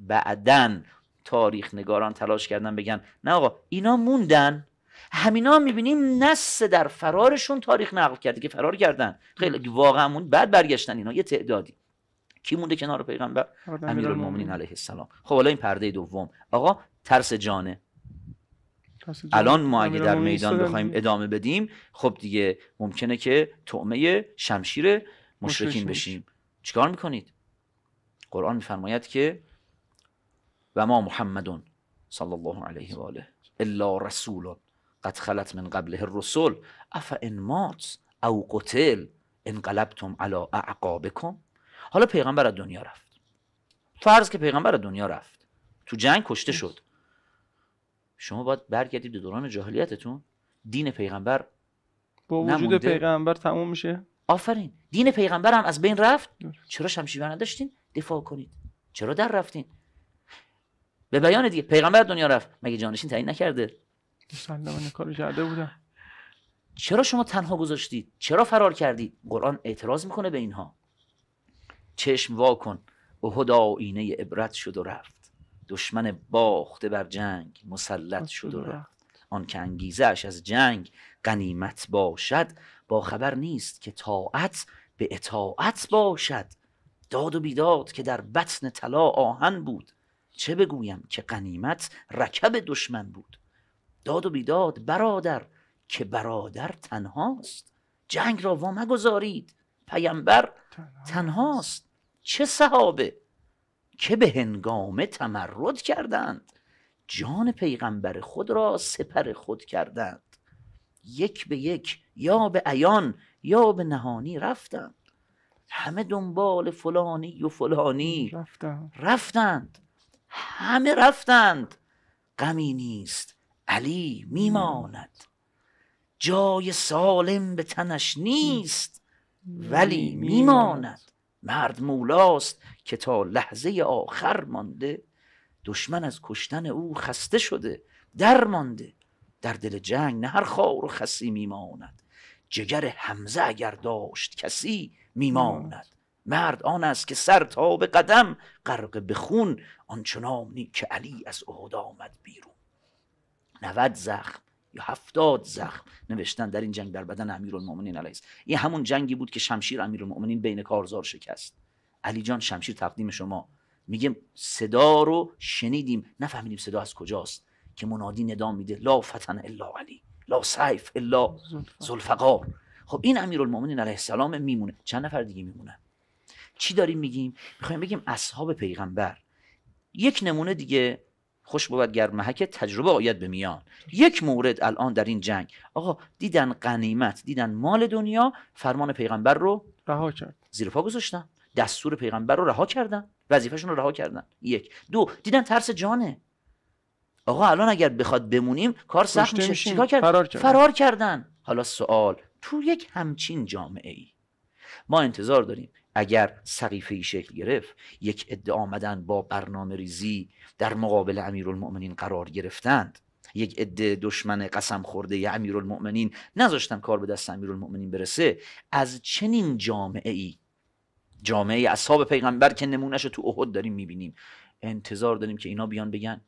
بعدن تاریخ نگاران تلاش کردن بگن نه آقا اینا موندن همینا هم میبینیم نس در فرارشون تاریخ نقل کرده که فرار کردن خیلی واقعا موند بعد برگشتن اینا یه تعدادی کی مونده کنار پیغمبر امیرالمومنین علیه السلام خب حالا این پرده دوم آقا ترس جانه الان ما اگه در میدان بخوایم ادامه بدیم خب دیگه ممکنه که طعمه شمشیر مشرکین بشیم چیکار میکنید قرآن میفرماید که و ما محمدون صلی الله علیه و آله الا رسول قد خلت من قبله الرسل اف ان مات او قتل انقلبتم على اعقابكم حالا پیغمبر از دنیا رفت فرض که پیغمبر از دنیا رفت تو جنگ کشته شد شما باید برگردید به دوران جاهلیتتون دین پیغمبر با وجود پیغمبر تموم میشه آفرین دین پیغمبر هم از بین رفت چرا شمشیر نداشتین دفاع کنید چرا در رفتین به بیان دیگه پیغمبر دنیا رفت مگه جانشین تعیین نکرده سلام کاری کرده بودن چرا شما تنها گذاشتید چرا فرار کردید قرآن اعتراض میکنه به اینها چشم واکن کن و هدا و عبرت شد و رفت دشمن باخته بر جنگ مسلط شد و رفت آن که از جنگ قنیمت باشد با خبر نیست که طاعت به اطاعت باشد داد و بیداد که در بطن طلا آهن بود چه بگویم که قنیمت رکب دشمن بود داد و بیداد برادر که برادر تنهاست جنگ را وامگذارید پیامبر تنهاست چه صحابه که به هنگامه تمرد کردند جان پیغمبر خود را سپر خود کردند یک به یک یا به عیان یا به نهانی رفتند همه دنبال فلانی و فلانی رفتند, رفتند. همه رفتند غمی نیست علی میماند جای سالم به تنش نیست ولی میماند مرد مولاست که تا لحظه آخر مانده دشمن از کشتن او خسته شده در مانده در دل جنگ نه هر خار و خسی میماند جگر حمزه اگر داشت کسی میماند مرد آن است که سر تا به قدم غرق به خون آنچنانی که علی از احد آمد بیرون نود زخم یا هفتاد زخم نوشتن در این جنگ در بدن امیرالمؤمنین علیه این همون جنگی بود که شمشیر امیرالمؤمنین بین کارزار شکست علی جان شمشیر تقدیم شما میگه صدا رو شنیدیم نفهمیدیم صدا از کجاست که منادی ندا میده لا فتن الا علی لا سیف الا زلفقار خب این امیرالمؤمنین علیه السلام میمونه چند نفر دیگه میمونه چی داریم میگیم میخوایم بگیم اصحاب پیغمبر یک نمونه دیگه خوش بود گر تجربه آید به میان یک مورد الان در این جنگ آقا دیدن قنیمت دیدن مال دنیا فرمان پیغمبر رو رها کرد زیر پا گذاشتن دستور پیغمبر رو رها کردن وظیفهشون رو رها کردن یک دو دیدن ترس جانه آقا الان اگر بخواد بمونیم کار سخت میشه چیکار کرد؟ فرار, کردن. فرار کردن حالا سوال تو یک همچین جامعه ای ما انتظار داریم اگر سقیفه ای شکل گرفت یک ادعا آمدن با برنامه ریزی در مقابل امیرالمؤمنین قرار گرفتند یک عده دشمن قسم خورده امیرالمؤمنین نذاشتن کار به دست المؤمنین برسه از چنین جامعه ای جامعه اصحاب پیغمبر که نمونهش تو احد داریم میبینیم انتظار داریم که اینا بیان بگن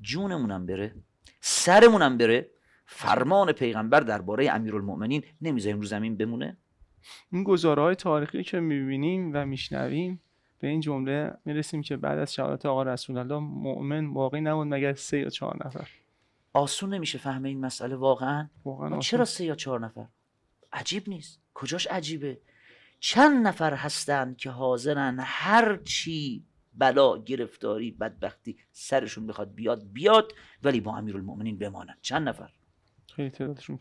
جونمونم بره سرمونم بره فرمان پیغمبر درباره امیرالمؤمنین نمیذاریم رو زمین بمونه این گزاره های تاریخی که میبینیم و میشنویم به این جمله میرسیم که بعد از شهادت آقا رسول الله مؤمن واقعی نبود مگر سه یا چهار نفر آسون نمیشه فهمه این مسئله واقعا, واقعا خب چرا سه یا چهار نفر عجیب نیست کجاش عجیبه چند نفر هستند که حاضرن هر چی بلا گرفتاری بدبختی سرشون بخواد بیاد بیاد ولی با امیرالمؤمنین بمانن چند نفر خیلی تعدادشون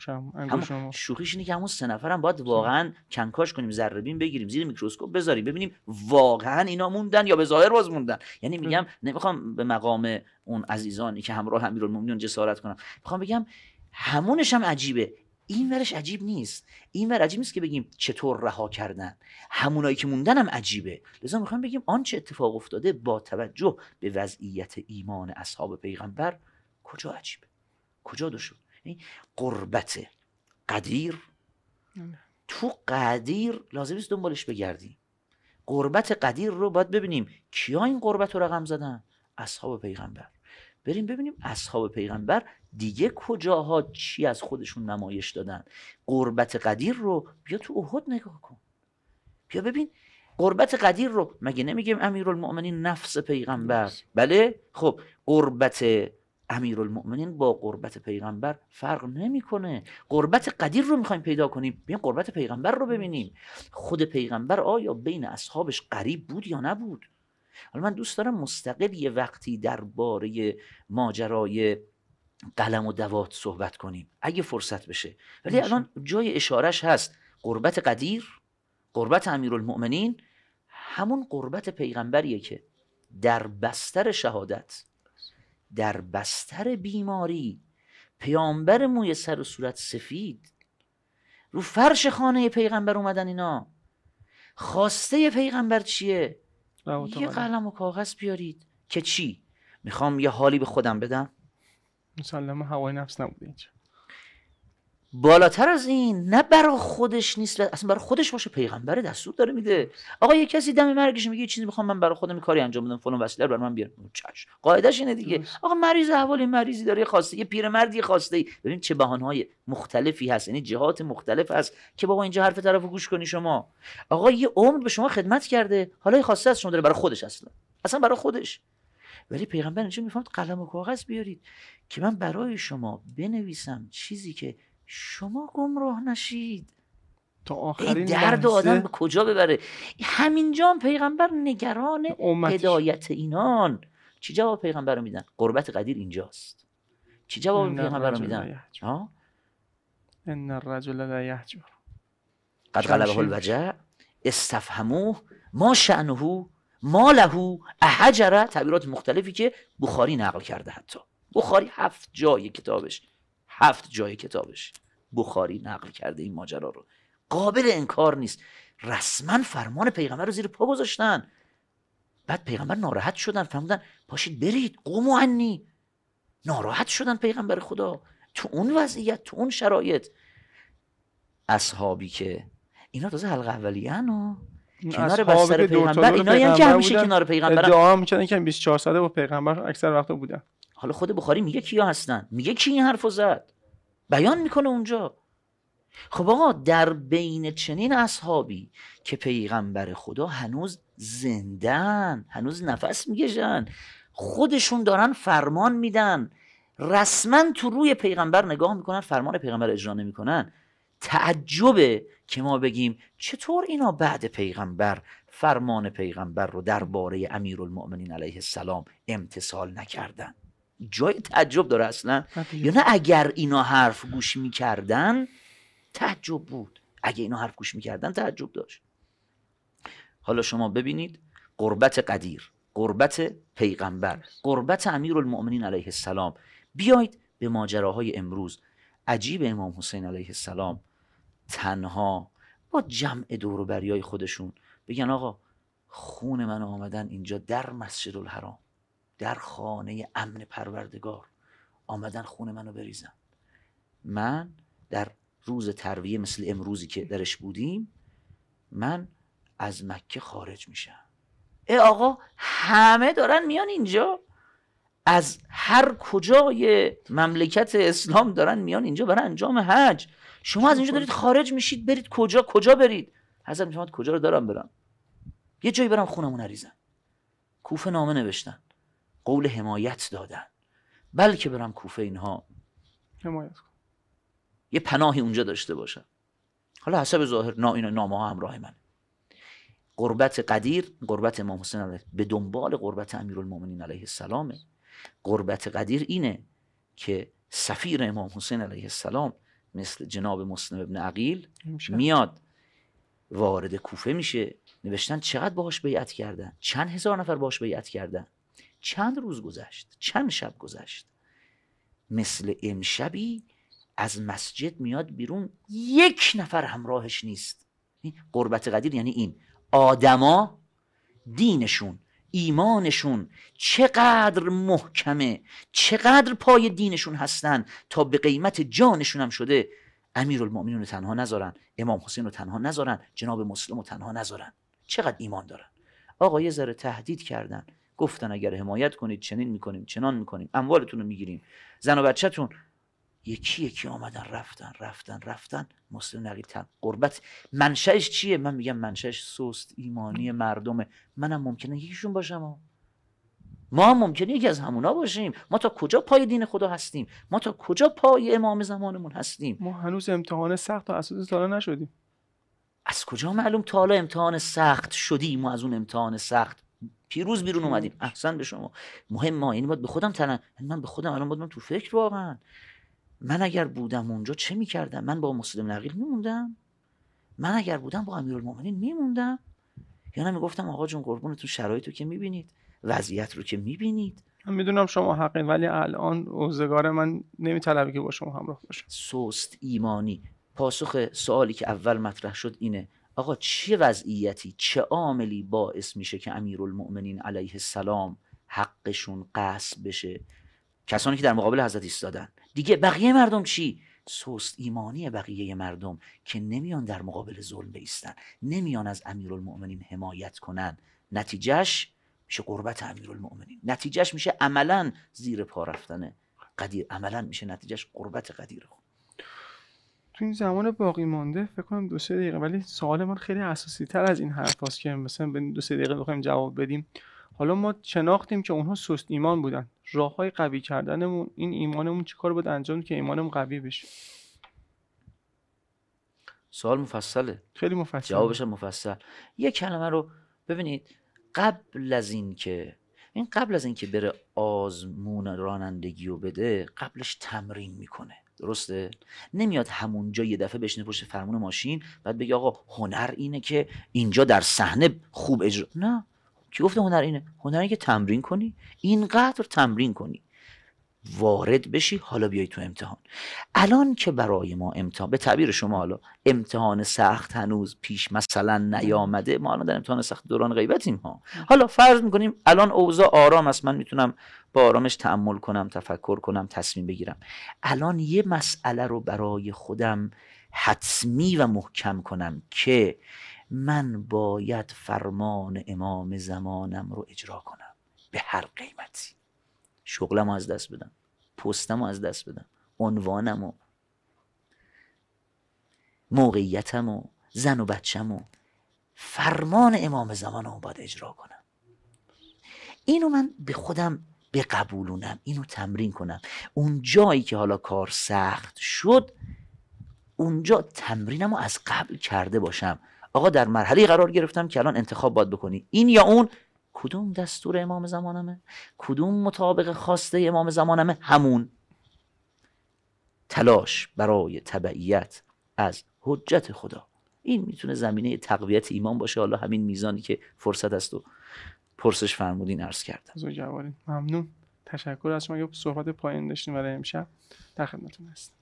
شوخیش اینه که همون سه نفرم باید خب. واقعا کنکاش کنیم ذره بین بگیریم زیر میکروسکوپ بذاریم ببینیم واقعا اینا موندن یا به ظاهر باز موندن یعنی خب. میگم نمیخوام به مقام اون عزیزانی که همراه امیرالمومنین جسارت کنم میخوام بگم همونش هم عجیبه این ورش عجیب نیست این ور عجیب نیست که بگیم چطور رها کردن همونایی که موندن هم عجیبه لذا میخوام بگیم آنچه اتفاق افتاده با توجه به وضعیت ایمان اصحاب پیغمبر کجا عجیبه کجا دو یعنی قربت قدیر بله. تو قدیر لازم دنبالش بگردی قربت قدیر رو باید ببینیم کیا این قربت رو رقم زدن اصحاب پیغمبر بریم ببینیم اصحاب پیغمبر دیگه کجاها چی از خودشون نمایش دادن قربت قدیر رو بیا تو احد نگاه کن بیا ببین قربت قدیر رو مگه نمیگیم امیرالمؤمنین نفس پیغمبر بله خب قربت امیرالمؤمنین با قربت پیغمبر فرق نمیکنه قربت قدیر رو میخوایم پیدا کنیم بیایم قربت پیغمبر رو ببینیم خود پیغمبر آیا بین اصحابش قریب بود یا نبود حالا من دوست دارم مستقل یه وقتی درباره ماجرای قلم و دوات صحبت کنیم اگه فرصت بشه ولی الان جای اشارش هست قربت قدیر قربت امیرالمؤمنین همون قربت پیغمبریه که در بستر شهادت در بستر بیماری پیامبر موی سر و صورت سفید رو فرش خانه پیغمبر اومدن اینا خواسته پیغمبر چیه یه قلم و کاغذ بیارید که چی میخوام یه حالی به خودم بدم مسلمه هوای نفس نبوده اینجا بالاتر از این نه برای خودش نیست اصلا برای خودش باشه پیغمبر دستور داره میده آقا یه کسی دم مرگش میگه چیزی میخوام من برای خودم کاری انجام بدم فلان وسیله رو من بیارم چش قاعدش اینه دیگه آقا مریض احوال مریضی داره خواسته یه پیرمردی خواسته ای ببین چه بهانهای مختلفی هست یعنی جهات مختلف هست که بابا اینجا حرف طرفو گوش کنی شما آقا یه عمر به شما خدمت کرده حالا خواسته از شما داره برای خودش اصلا اصلا برای خودش ولی پیغمبر اینجا میفهمد قلم و کاغذ بیارید که من برای شما بنویسم چیزی که شما گمراه نشید تا آخرین درد آدم به کجا ببره همینجا پیغمبر نگران هدایت اینان چی جواب پیغمبر رو میدن قربت قدیر اینجاست چی جواب پیغمبر رو میدن ان الرجل لا یحجر قد غلبه الوجع استفهموه ما شأنه ما له احجره تعبیرات مختلفی که بخاری نقل کرده حتی بخاری هفت جای کتابش هفت جای کتابش بخاری نقل کرده این ماجرا رو قابل انکار نیست رسما فرمان پیغمبر رو زیر پا گذاشتن بعد پیغمبر ناراحت شدن فرمودن پاشید برید قوم و انی ناراحت شدن پیغمبر خدا تو اون وضعیت تو اون شرایط اصحابی که اینا تازه حلقه اولیان و کنار بستر پیغمبر اینا یعنی که همیشه کنار پیغمبر ادعا میکنن که 24 ساعته با پیغمبر اکثر وقتا بودن حالا خود بخاری میگه کیا هستن میگه کی این و زد بیان میکنه اونجا خب آقا در بین چنین اصحابی که پیغمبر خدا هنوز زندن هنوز نفس میکشن خودشون دارن فرمان میدن رسما تو روی پیغمبر نگاه میکنن فرمان پیغمبر اجرا نمیکنن تعجبه که ما بگیم چطور اینا بعد پیغمبر فرمان پیغمبر رو درباره امیرالمؤمنین علیه السلام امتصال نکردند جای تعجب داره اصلا یا نه اگر اینا حرف گوش میکردن تعجب بود اگه اینا حرف گوش میکردن تعجب داشت حالا شما ببینید قربت قدیر قربت پیغمبر قربت امیر المؤمنین علیه السلام بیایید به ماجراهای امروز عجیب امام حسین علیه السلام تنها با جمع دوروبری خودشون بگن آقا خون من آمدن اینجا در مسجد الحرام در خانه امن پروردگار آمدن خون منو بریزن من در روز ترویه مثل امروزی که درش بودیم من از مکه خارج میشم ای آقا همه دارن میان اینجا از هر کجای مملکت اسلام دارن میان اینجا برای انجام حج شما از اینجا دارید خارج میشید برید کجا کجا برید حضرت محمد کجا رو دارم برم یه جایی برم خونمون نریزم کوفه نامه نوشتن قول حمایت دادن بلکه برم کوفه اینها حمایت یه پناهی اونجا داشته باشن حالا حسب ظاهر نا اینا نامه ها همراه من قربت قدیر قربت امام حسین علیه به دنبال قربت امیرالمومنین علیه السلامه قربت قدیر اینه که سفیر امام حسین علیه السلام مثل جناب مسلم ابن عقیل میاد وارد کوفه میشه نوشتن چقدر باهاش بیعت کردن چند هزار نفر باهاش بیعت کردن چند روز گذشت چند شب گذشت مثل امشبی از مسجد میاد بیرون یک نفر همراهش نیست قربت قدیر یعنی این آدما دینشون ایمانشون چقدر محکمه چقدر پای دینشون هستن تا به قیمت جانشون هم شده امیر رو تنها نذارن امام حسین رو تنها نذارن جناب مسلم رو تنها نذارن چقدر ایمان دارن آقا یه ذره تهدید کردن گفتن اگر حمایت کنید چنین میکنیم چنان میکنیم اموالتون رو میگیریم زن و بچهتون یکی یکی آمدن رفتن رفتن رفتن مسلم نقیل تن قربت چیه من میگم منشهش سست ایمانی مردمه منم ممکنه یکیشون باشم ها. ما هم ممکنه یکی از همونا باشیم ما تا کجا پای دین خدا هستیم ما تا کجا پای امام زمانمون هستیم ما هنوز امتحان سخت و اساس تالا نشدیم از کجا معلوم تا حالا امتحان سخت شدیم ما از اون امتحان سخت پیروز بیرون اومدیم احسن به شما مهم ما این یعنی باید به خودم تنها من به خودم الان بودم تو فکر واقعا من اگر بودم اونجا چه میکردم من با مسلم نقیل میموندم من اگر بودم با امیرالمومنین میموندم یا نه میگفتم آقا جون قربونتون شرایط رو که میبینید وضعیت رو که میبینید من میدونم شما حقین ولی الان اوزگار من نمیطلبه که با شما همراه باشم سست ایمانی پاسخ سوالی که اول مطرح شد اینه آقا چه وضعیتی چه عاملی باعث میشه که امیرالمؤمنین علیه السلام حقشون قصد بشه کسانی که در مقابل حضرت ایستادن دیگه بقیه مردم چی سست ایمانی بقیه مردم که نمیان در مقابل ظلم بیستن نمیان از امیرالمؤمنین حمایت کنن نتیجهش میشه قربت امیرالمؤمنین نتیجهش میشه عملا زیر پا رفتن قدیر عملا میشه نتیجهش قربت قدیر تو این زمان باقی مانده فکر کنم دو سه دقیقه ولی سوال من خیلی اساسی تر از این حرف که مثلا به دو سه دقیقه بخوایم جواب بدیم حالا ما شناختیم که اونها سست ایمان بودن راه های قوی کردنمون این ایمانمون چیکار باید انجام که ایمانمون قوی بشه سوال مفصله خیلی مفصل جوابش مفصل یه کلمه رو ببینید قبل از این که این قبل از اینکه بره آزمون رانندگی رو بده قبلش تمرین میکنه درسته نمیاد همونجا یه دفعه بشینه پشت فرمون ماشین بعد بگه آقا هنر اینه که اینجا در صحنه خوب اجرا نه کی گفته هنر اینه هنر اینه که تمرین کنی اینقدر تمرین کنی وارد بشی حالا بیای تو امتحان الان که برای ما امتحان به تعبیر شما حالا امتحان سخت هنوز پیش مثلا نیامده ما الان در امتحان سخت دوران غیبتیم ها حالا فرض میکنیم الان اوضاع آرام است من میتونم با آرامش تعمل کنم تفکر کنم تصمیم بگیرم الان یه مسئله رو برای خودم حتمی و محکم کنم که من باید فرمان امام زمانم رو اجرا کنم به هر قیمتی شغلم از دست بدم پستم از دست بدم عنوانم و موقعیتم و زن و بچم فرمان امام زمان رو باید اجرا کنم اینو من به خودم بقبولونم اینو تمرین کنم اون جایی که حالا کار سخت شد اونجا تمرینم رو از قبل کرده باشم آقا در مرحله قرار گرفتم که الان انتخاب باید بکنی این یا اون کدوم دستور امام زمانمه کدوم مطابق خواسته امام زمانمه همون تلاش برای تبعیت از حجت خدا این میتونه زمینه تقویت ایمان باشه حالا همین میزانی که فرصت است و پرسش فرمودین عرض کردم ممنون تشکر از شما یه صحبت پایین داشتیم برای امشب در خدمتتون هست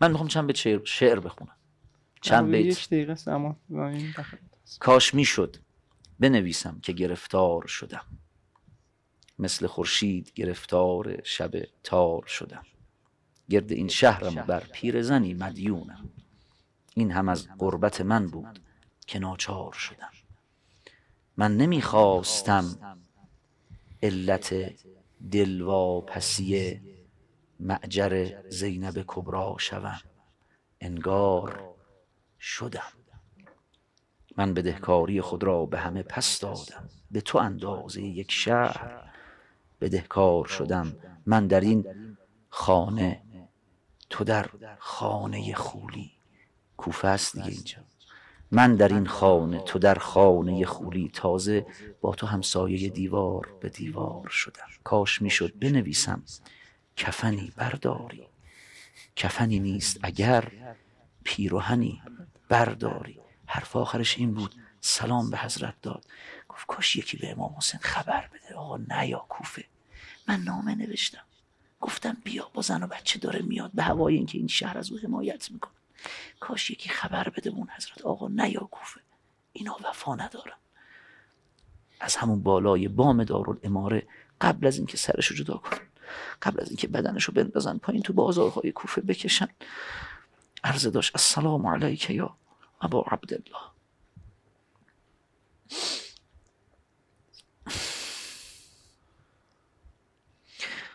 من میخوام چند بیت شعر, بخونم چند بیت کاش میشد بنویسم که گرفتار شدم مثل خورشید گرفتار شب تار شدم گرد این شهرم بر پیرزنی مدیونم این هم از قربت من بود که ناچار شدم من نمیخواستم علت دلواپسی معجر زینب کبرا شوم انگار شدم من بدهکاری خود را به همه پس دادم به تو اندازه یک شهر بدهکار شدم من در این خانه تو در خانه خولی کوفه است دیگه اینجا من در این خانه تو در خانه خولی تازه با تو همسایه دیوار به دیوار شدم کاش میشد بنویسم کفنی برداری کفنی نیست اگر پیروهنی برداری حرف آخرش این بود سلام به حضرت داد گفت کاش یکی به امام حسین خبر بده آقا نه یا کوفه من نامه نوشتم گفتم بیا با زن و بچه داره میاد به هوای اینکه این شهر از او حمایت میکنه کاش یکی خبر بده اون حضرت آقا نه یا کوفه اینا وفا ندارم از همون بالای بام دارالاماره قبل از اینکه سرش رو جدا کنن قبل از اینکه بدنش رو بندازن پایین تو بازارهای کوفه بکشن عرض داشت السلام علیک یا عبد الله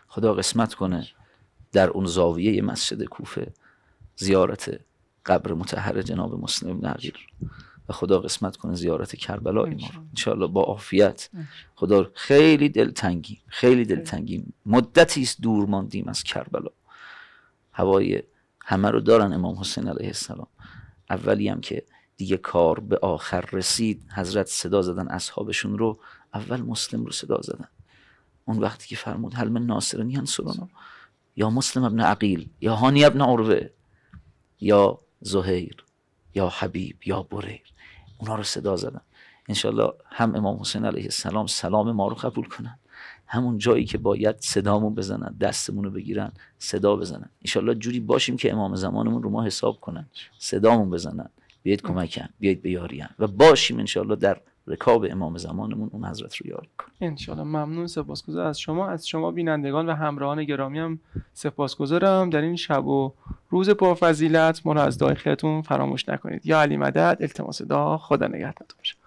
خدا قسمت کنه در اون زاویه مسجد کوفه زیارت قبر متحر جناب مسلم نقیر و خدا قسمت کنه زیارت کربلا ما انشاءالله با عافیت خدا خیلی دلتنگیم خیلی دلتنگیم مدتی است دور ماندیم از کربلا هوای همه رو دارن امام حسین علیه السلام اولی هم که دیگه کار به آخر رسید حضرت صدا زدن اصحابشون رو اول مسلم رو صدا زدن اون وقتی که فرمود حلم من نیان یا مسلم ابن عقیل یا هانی ابن عروه یا زهیر یا حبیب یا بریر اونا رو صدا زدن انشالله هم امام حسین علیه السلام سلام ما رو قبول کنن همون جایی که باید صدامون بزنن دستمون رو بگیرن صدا بزنن انشالله جوری باشیم که امام زمانمون رو ما حساب کنن صدامون بزنن بیاید کمکن بیاید بیارین و باشیم انشالله در رکاب امام زمانمون اون حضرت رو یاری کنیم انشالله ممنون سپاسگزار از شما از شما بینندگان و همراهان گرامی هم سپاسگزارم در این شب و روز پرفضیلت ما رو از دای خیرتون فراموش نکنید یا علی مدد التماس دا خدا نگهدارتون